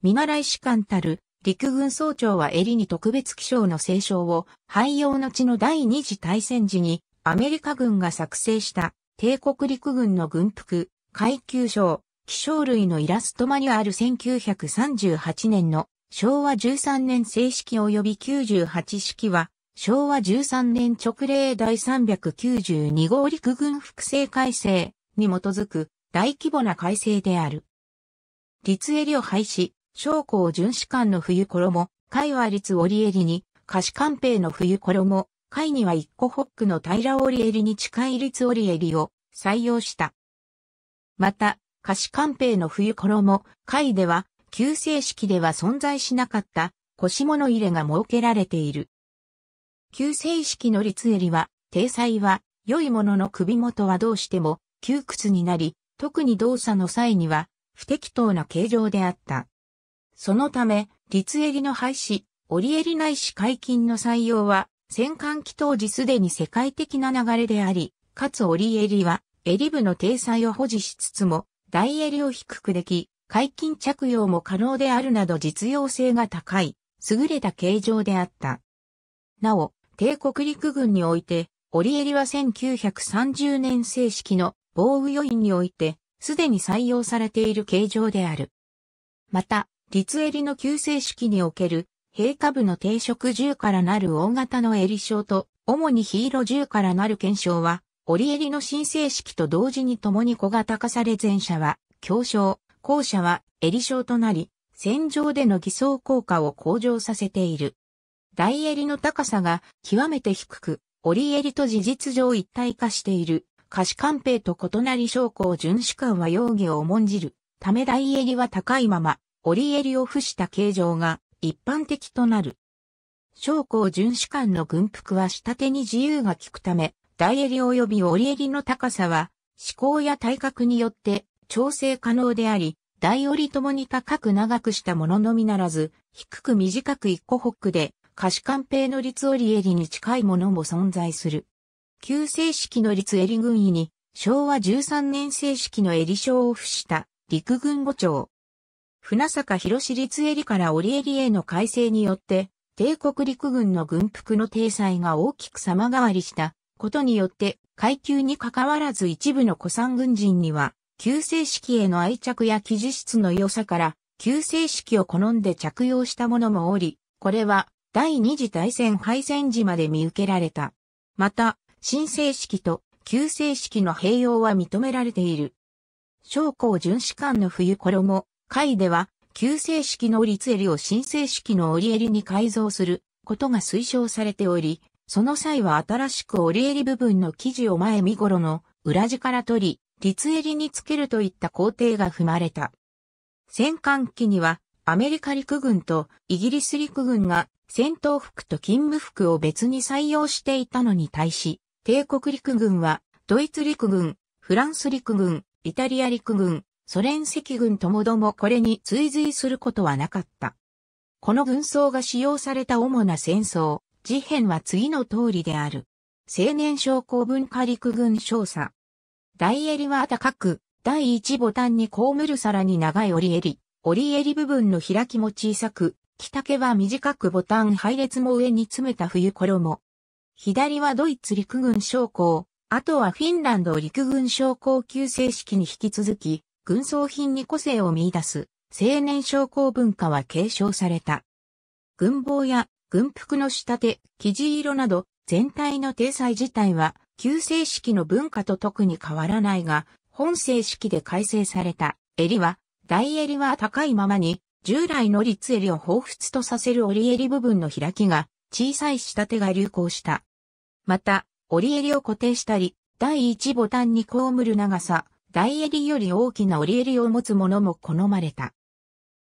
見習い士官たる陸軍総長は襟に特別気象の聖章を廃用の地の第二次大戦時にアメリカ軍が作成した帝国陸軍の軍服、階級章、気象類のイラストマニュアル1938年の昭和13年正式及び98式は昭和13年直令第392号陸軍複製改正に基づく大規模な改正である。立襟を廃止、将校巡視官の冬衣、海話立織襟に、視官兵の冬衣、会には一個ホックの平織襟に近い立織襟を採用した。また、菓子官兵の冬衣、会では、旧正式では存在しなかった腰物入れが設けられている。旧正式の立襟は、体裁は良いものの首元はどうしても窮屈になり、特に動作の際には不適当な形状であった。そのため、立襟の廃止、折襟ないし解禁の採用は戦艦機当時すでに世界的な流れであり、かつ折襟は、襟部の体裁を保持しつつも、大襟を低くでき、解禁着用も可能であるなど実用性が高い、優れた形状であった。なお、帝国陸軍において、折襟は1930年正式の防雨要韻において、すでに採用されている形状である。また、立襟の旧正式における陛下部の定食銃からなる大型の襟章と、主にヒーロ銃からなる検証は、折襟の申請式と同時に共に小型化され前者は、強章、後者は襟章となり、戦場での偽装効果を向上させている。大襟の高さが極めて低く、折襟と事実上一体化している、可視官兵と異なり将校巡視官は容疑を重んじる。ため大襟は高いまま、折襟を付した形状が一般的となる。将校巡視官の軍服は下手に自由が利くため、大襟及び折襟の高さは、思考や体格によって調整可能であり、大折ともに高く長くしたもののみならず、低く短く一個ホックで、可視官兵の立折襟に近いものも存在する。旧正式の立襟軍医に、昭和13年正式の襟章を付した陸軍五長、船坂広市立襟から折襟への改正によって、帝国陸軍の軍服の体裁が大きく様変わりしたことによって、階級に関わらず一部の古参軍人には、旧正式への愛着や記事室の良さから、旧正式を好んで着用した者もおり、これは第二次大戦敗戦時まで見受けられた。また、新正式と旧正式の併用は認められている。将校巡視官の冬衣、会では、旧正式の折つ襟を新正式の折襟に改造することが推奨されており、その際は新しく折襟部分の生地を前身頃の裏地から取り、立襟につけるといった工程が踏まれた。戦艦機にはアメリカ陸軍とイギリス陸軍が戦闘服と勤務服を別に採用していたのに対し、帝国陸軍はドイツ陸軍、フランス陸軍、イタリア陸軍、ソ連赤軍ともどもこれに追随することはなかった。この軍装が使用された主な戦争、事変は次の通りである。青年将校文化陸軍少佐。大襟は高く、第一ボタンにこむるらに長い折襟。折襟部分の開きも小さく、着丈は短くボタン配列も上に詰めた冬衣。左はドイツ陸軍将校、あとはフィンランド陸軍将校級正式に引き続き、軍装品に個性を見出す青年将校文化は継承された。軍帽や軍服の仕立て、生地色など全体の体裁自体は旧正式の文化と特に変わらないが、本正式で改正された襟は、大襟は高いままに、従来の立襟を彷彿とさせる折襟部分の開きが小さい仕立てが流行した。また、折襟を固定したり、第一ボタンにこむる長さ、大襟より大きな折襟を持つものも好まれた。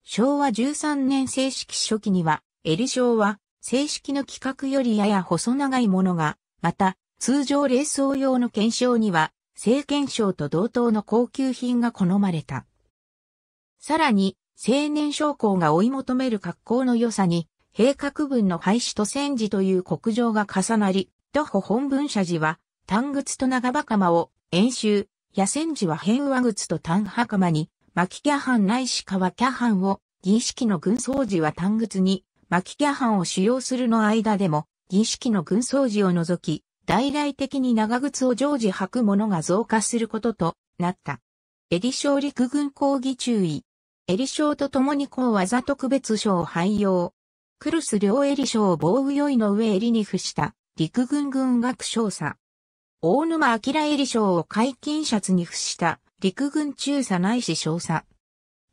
昭和13年正式初期には、襟章は正式の規格よりやや細長いものが、また、通常冷装用の検証には、聖検証と同等の高級品が好まれた。さらに、青年将校が追い求める格好の良さに、兵格文の廃止と戦時という国情が重なり、徒歩本文社寺は、単靴と長袴を演習、野戦時は変和靴と単袴に、巻キャハンないし革キャハンを、儀式の軍装時は単靴に、巻キャハンを使用するの間でも、儀式の軍装時を除き、大々的に長靴を常時履く者が増加することとなった。エリ賞陸軍講義注意。エリ賞と共に高技特別賞を廃用。クルス両エリ賞防御用意の上襟に付した陸軍軍学少佐。大沼明恵章賞を解禁シャツに付した陸軍中佐内氏少佐。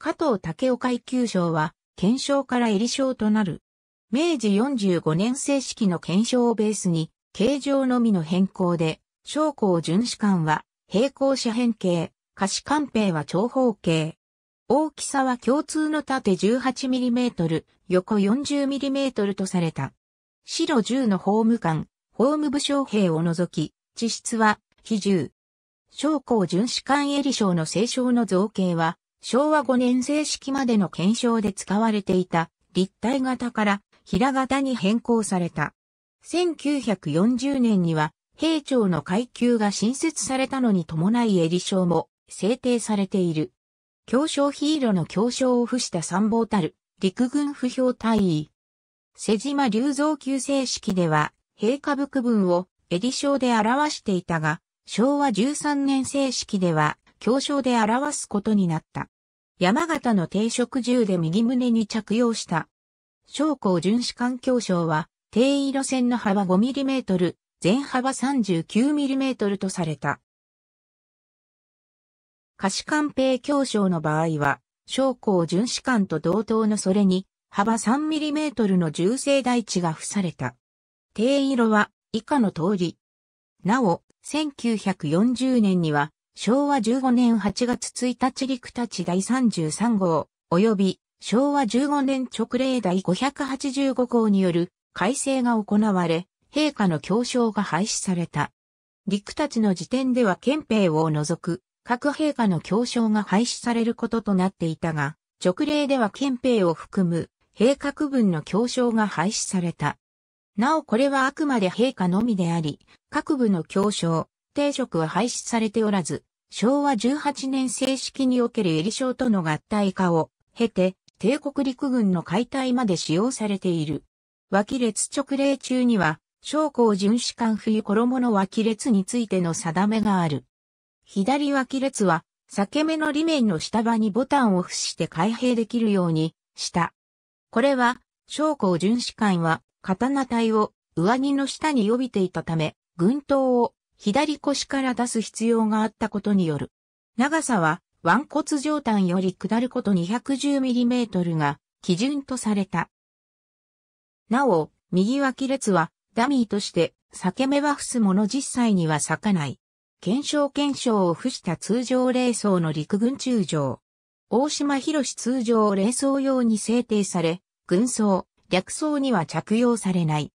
加藤武雄階級賞は、検証から襟賞となる。明治45年正式の検証をベースに、形状のみの変更で、将校巡視官は平行四辺形、可視官兵は長方形。大きさは共通の縦 18mm、横 40mm とされた。白10の法務官、法務部将兵を除き、地質は、比重。将校巡視官エリ賞の聖章の造形は、昭和5年正式までの検証で使われていた立体型から平型に変更された。1940年には、兵長の階級が新設されたのに伴いエリ章も制定されている。教章ヒーローの教章を付した参謀たる陸軍不評隊員。瀬島隆造級正式では、陛下部区分をエディショーで表していたが、昭和13年正式では、教章で表すことになった。山形の定職銃で右胸に着用した。昇降巡視官教章は、定位路線の幅 5mm、全幅 39mm とされた。貸官兵教章の場合は、昇降巡視官と同等のそれに、幅 3mm の銃声台地が付された。定位路は、以下の通り。なお、1940年には、昭和15年8月1日陸たち第33号、及び昭和15年直令第585号による改正が行われ、陛下の教章が廃止された。陸たちの時点では憲兵を除く、各陛下の教章が廃止されることとなっていたが、直令では憲兵を含む、陛下区分の教章が廃止された。なおこれはあくまで陛下のみであり、各部の教章、定職は廃止されておらず、昭和18年正式における襟章との合体化を経て、帝国陸軍の解体まで使用されている。脇列直令中には、将校巡視官冬衣の脇列についての定めがある。左脇列は、裂け目の裏面の下場にボタンを付して開閉できるようにした。これは、将校巡視官は、刀体を上着の下に帯びていたため、軍刀を左腰から出す必要があったことによる。長さは腕骨上端より下ること 210mm が基準とされた。なお、右脇列はダミーとして裂け目は伏すもの実際には裂かない。検証検証を付した通常冷装の陸軍中将。大島博通常冷装用に制定され、軍装、逆装には着用されない。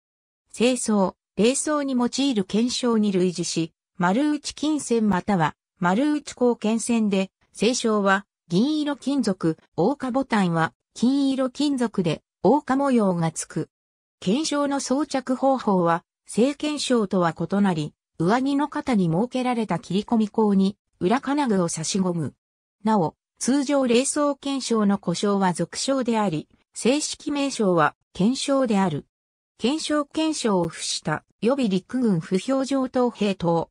清掃、冷装に用いる検証に類似し、丸打ち金線または丸打ち光検線で、清掃は銀色金属、大化ボタンは金色金属で大化模様がつく。検証の装着方法は、正検証とは異なり、上着の肩に設けられた切り込み口に裏金具を差し込む。なお、通常冷装検証の故障は俗称であり、正式名称は検証である。検証検証を付した予備陸軍不評状等兵等。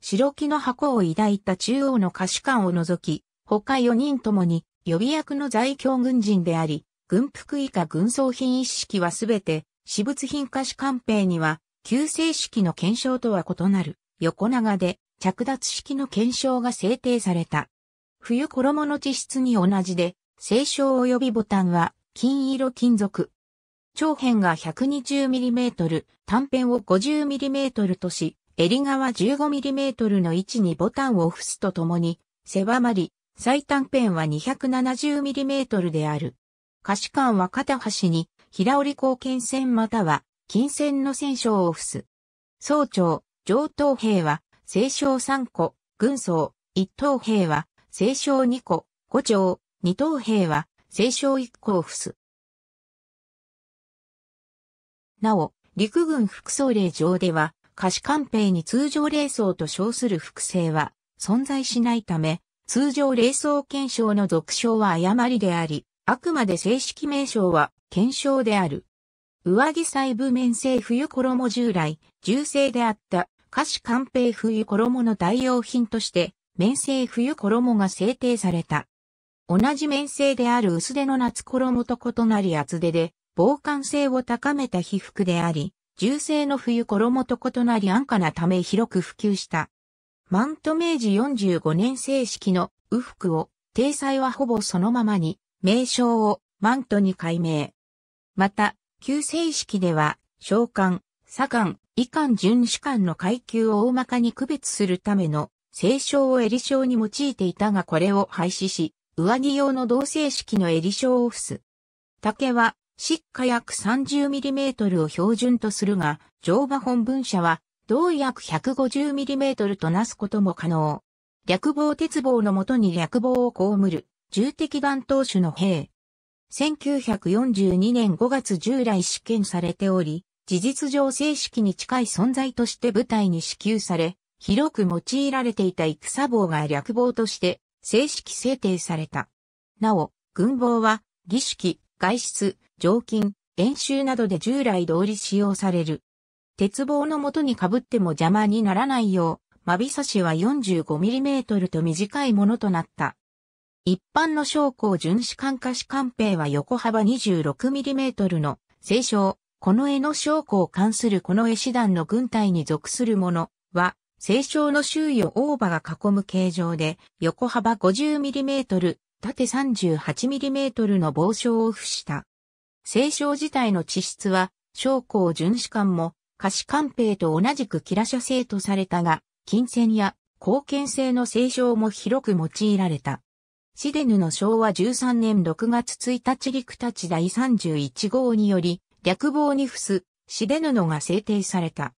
白木の箱を抱いた中央の下士官を除き、他4人ともに予備役の在京軍人であり、軍服以下軍装品一式はすべて、私物品下士官兵には、旧正式の検証とは異なる、横長で着脱式の検証が制定された。冬衣の地質に同じで、清少及びボタンは、金色金属、長編が 120mm、短編を 50mm とし、襟側 15mm の位置にボタンを押すとともに、狭まり、最短編は 270mm である。可視間は片端に、平織貢剣線または、金線の線章を付す。総長、上等兵は、清少3個、軍曹、一等兵は、清少2個、五長、二等兵は、清少1個を付す。なお、陸軍副総令上では、下士官兵に通常霊装と称する複製は存在しないため、通常霊装検証の俗称は誤りであり、あくまで正式名称は検証である。上着細部面製冬衣従来、重製であった下士官兵冬衣の代用品として、面製冬衣が制定された。同じ面製である薄手の夏衣と異なり厚手で、防寒性を高めた被服であり、銃声の冬衣と異なり安価なため広く普及した。マント明治45年正式の右服を、体裁はほぼそのままに、名称をマントに改名。また、旧正式では、召喚、左官、以官巡視官の階級を大まかに区別するための、正称を襟章に用いていたがこれを廃止し、上着用の同性式の襟章を付す。竹は、シ火約 30mm を標準とするが、乗馬本分車は、同約 150mm となすことも可能。略棒鉄棒のもとに略棒を被る、重敵番投手の兵。1942年5月従来試験されており、事実上正式に近い存在として部隊に支給され、広く用いられていた戦棒が略棒として正式制定された。なお、軍棒は儀式、外出、常勤、演習などで従来通り使用される。鉄棒の元に被っても邪魔にならないよう、間び差しは 45mm と短いものとなった。一般の将校巡視艦下士艦兵は横幅 26mm の清少、この絵の将校関するこの絵師団の軍隊に属するものは、清少の周囲を大場が囲む形状で、横幅 50mm、縦 38mm の防章を付した。聖章自体の地質は、将校巡視官も、菓子官兵と同じくキラ社生とされたが、金銭や貢献性の聖章も広く用いられた。シデヌの昭和13年6月1日陸立第31号により、略望に付す、シデヌのが制定された。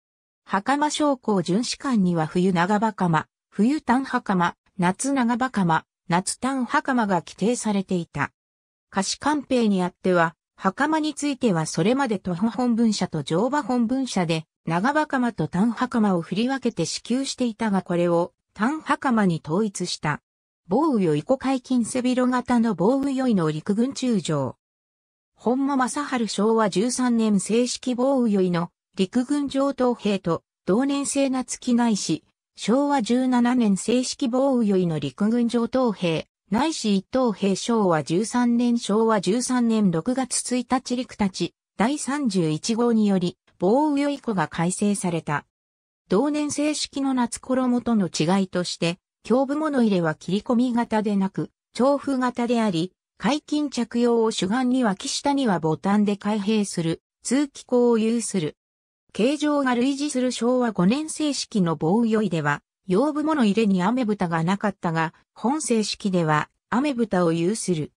袴将校巡視官には冬長袴、冬短袴、夏長袴、夏短袴が規定されていた。菓子官兵にあっては、袴についてはそれまで徒歩本文社と乗馬本文社で長袴と単袴を振り分けて支給していたがこれを単袴に統一した。防雨よい古解禁背広型の防雨よいの陸軍中将。本間正春昭和13年正式防雨よいの陸軍上等兵と同年生夏木内し、昭和17年正式防雨よいの陸軍上等兵、内市一等兵昭和13年昭和13年6月1日陸立ち第31号により、防雨酔以降が改正された。同年正式の夏衣との違いとして、胸部物入れは切り込み型でなく、調布型であり、解禁着用を主眼に脇下にはボタンで開閉する、通気口を有する。形状が類似する昭和5年正式の防雨酔いでは、養分の入れに雨蓋がなかったが、本正式では雨蓋を有する。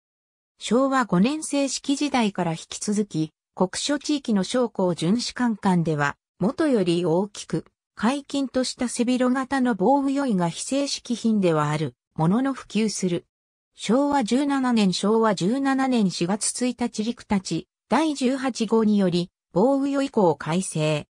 昭和5年正式時代から引き続き、国書地域の将校巡視官館では、元より大きく、解禁とした背広型の防具酔いが非正式品ではある、ものの普及する。昭和17年昭和17年4月1日陸たち、第18号により、防具酔い以改正。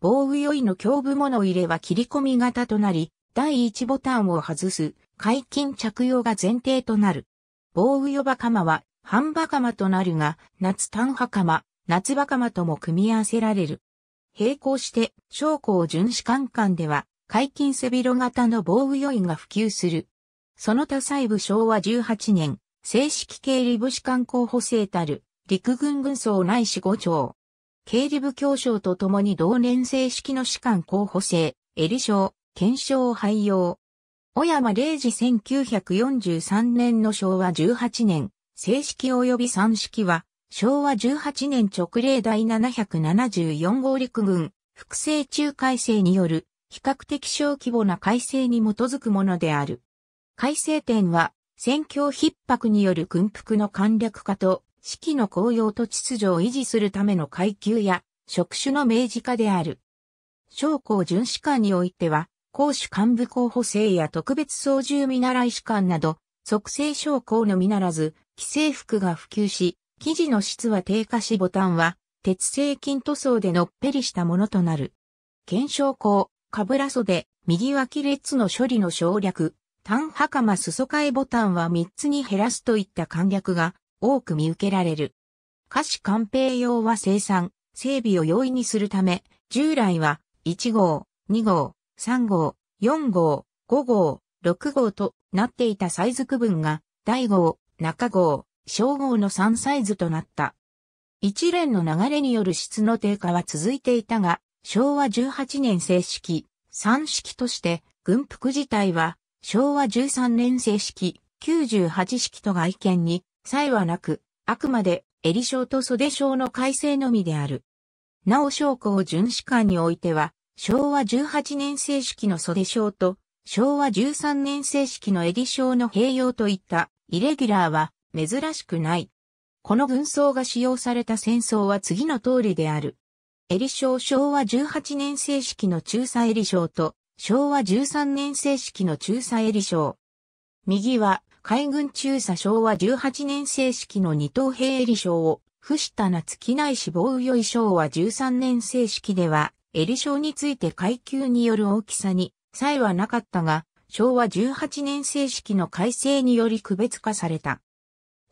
防具酔いの胸部物入れは切り込み型となり、第1ボタンを外す、解禁着用が前提となる。防雨予ば釜は、半ば釜となるが、夏単波釜、夏場釜とも組み合わせられる。並行して、将校巡視官館では、解禁背広型の防雨要位が普及する。その他細部昭和18年、正式経理部士官候補生たる、陸軍軍曹内士五長。経理部教賞とともに同年正式の士官候補生、エリ賞、検証廃用。小山零時1943年の昭和18年、正式及び三式は、昭和18年直令第774号陸軍、複製中改正による、比較的小規模な改正に基づくものである。改正点は、戦況逼迫による軍服の簡略化と、式の公用と秩序を維持するための階級や、職種の明示化である。将校巡視官においては、公主幹部候補生や特別操縦見習い士官など、促成将校のみならず、既制服が普及し、生地の質は低下しボタンは、鉄製金塗装でのっぺりしたものとなる。検証校、かぶら袖、右脇列の処理の省略、単袴裾替えボタンは3つに減らすといった簡略が多く見受けられる。菓子鑑定用は生産、整備を容易にするため、従来は1号、2号、3号、4号、5号、6号となっていたサイズ区分が、第号、中号、小号の3サイズとなった。一連の流れによる質の低下は続いていたが、昭和18年正式、3式として、軍服自体は、昭和13年正式、98式と外見に、際はなく、あくまで、襟章と袖章の改正のみである。なお将校巡視官においては、昭和18年正式の袖章と、昭和13年正式の襟章の併用といったイレギュラーは珍しくない。この軍装が使用された戦争は次の通りである。襟章昭和18年正式の中佐襟章と昭和13年正式の中佐襟章。右は海軍中佐昭和18年正式の二等兵襟章を、伏した夏機内死亡与衣章は13年正式では襟章について階級による大きさに差異はなかったが、昭和18年正式の改正により区別化された。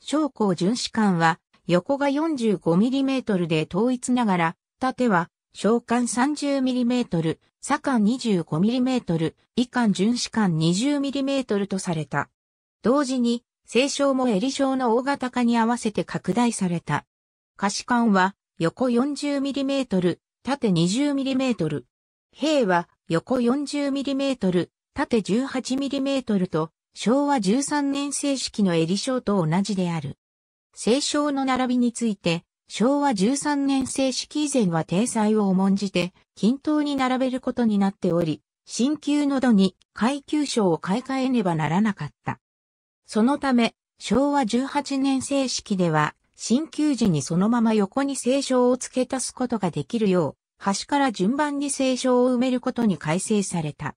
将校巡視官は横が 45mm で統一ながら、縦は小艦 30mm、左艦 25mm、以艦巡視艦 20mm とされた。同時に、清章も襟章の大型化に合わせて拡大された。可視艦は横 40mm、縦 20mm、平は横 40mm、縦 18mm と昭和13年正式の襟章と同じである。正章の並びについて、昭和13年正式以前は定裁を重んじて、均等に並べることになっており、新旧の度に階級章を買い替えねばならなかった。そのため、昭和18年正式では、新旧時にそのまま横に正章を付け足すことができるよう、端から順番に聖書を埋めることに改正された。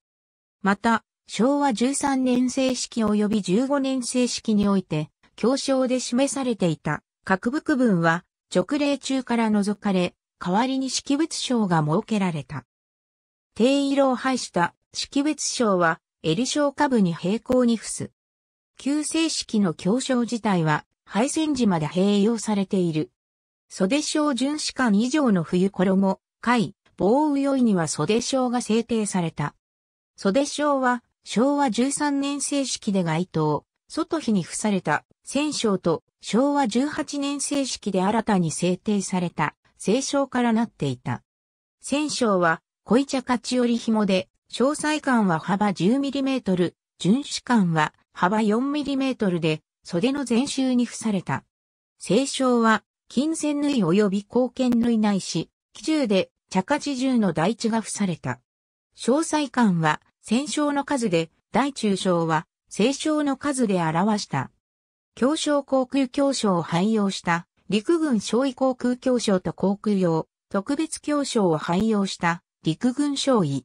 また、昭和13年正式及び15年正式において、教章で示されていた各部区分は直令中から除かれ、代わりに識別章が設けられた。低色を排した識別章は、襟章下部に平行に付す。旧正式の教章自体は、敗戦時まで併用されている。袖章巡視官以上の冬衣、回、棒右酔には袖章が制定された。袖章は、昭和13年正式で該当、外日に付された、戦章と昭和18年正式で新たに制定された、聖章からなっていた。戦章は、小茶勝ちり紐で、詳細感は幅 10mm、巡視感は幅 4mm で、袖の前周に付された。聖章は、金銭縫い及び貢献縫いないし、機銃で茶化地中の大地が付された。詳細官は、戦勝の数で、大中小は、聖勝の数で表した。強商航空協商を廃用した、陸軍小尉航空協商と航空用、特別協商を廃用した、陸軍小尉。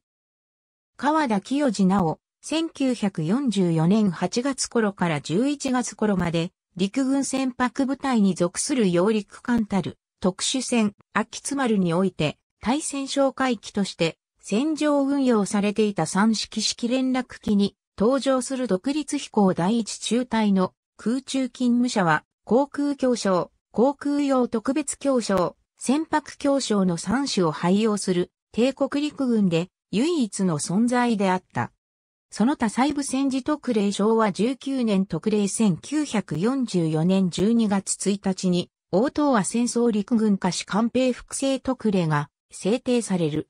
川田清治なお、1944年8月頃から11月頃まで、陸軍船舶部隊に属する揚陸艦たる、特殊船、秋津丸において、対戦哨戒機として戦場運用されていた三式式連絡機に登場する独立飛行第一中隊の空中勤務者は航空協商、航空用特別協商、船舶協商の三種を廃用する帝国陸軍で唯一の存在であった。その他細部戦時特例昭和19年特例1944年12月1日に、大東亜戦争陸軍下士官兵複製特例が制定される。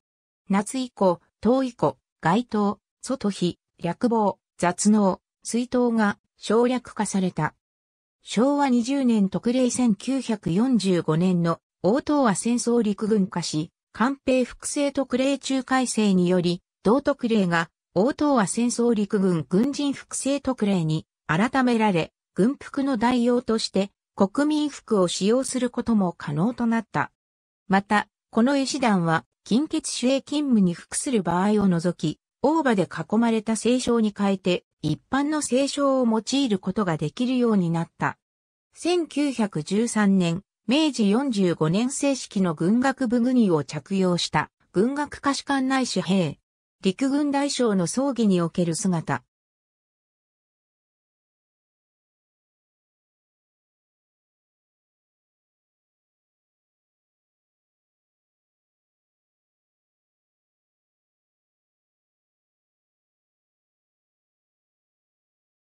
夏以降、冬以降、街灯、外費、略望、雑能、追悼が省略化された。昭和20年特例1945年の大東亜戦争陸軍化し、官兵複製特例中改正により、同特例が大東亜戦争陸軍軍人複製特例に改められ、軍服の代用として国民服を使用することも可能となった。また、この絵師団は、近欠主営勤務に服する場合を除き、大場で囲まれた聖書に変えて、一般の聖書を用いることができるようになった。1913年、明治45年正式の軍学部軍医を着用した、軍学歌視官内士兵。陸軍大将の葬儀における姿、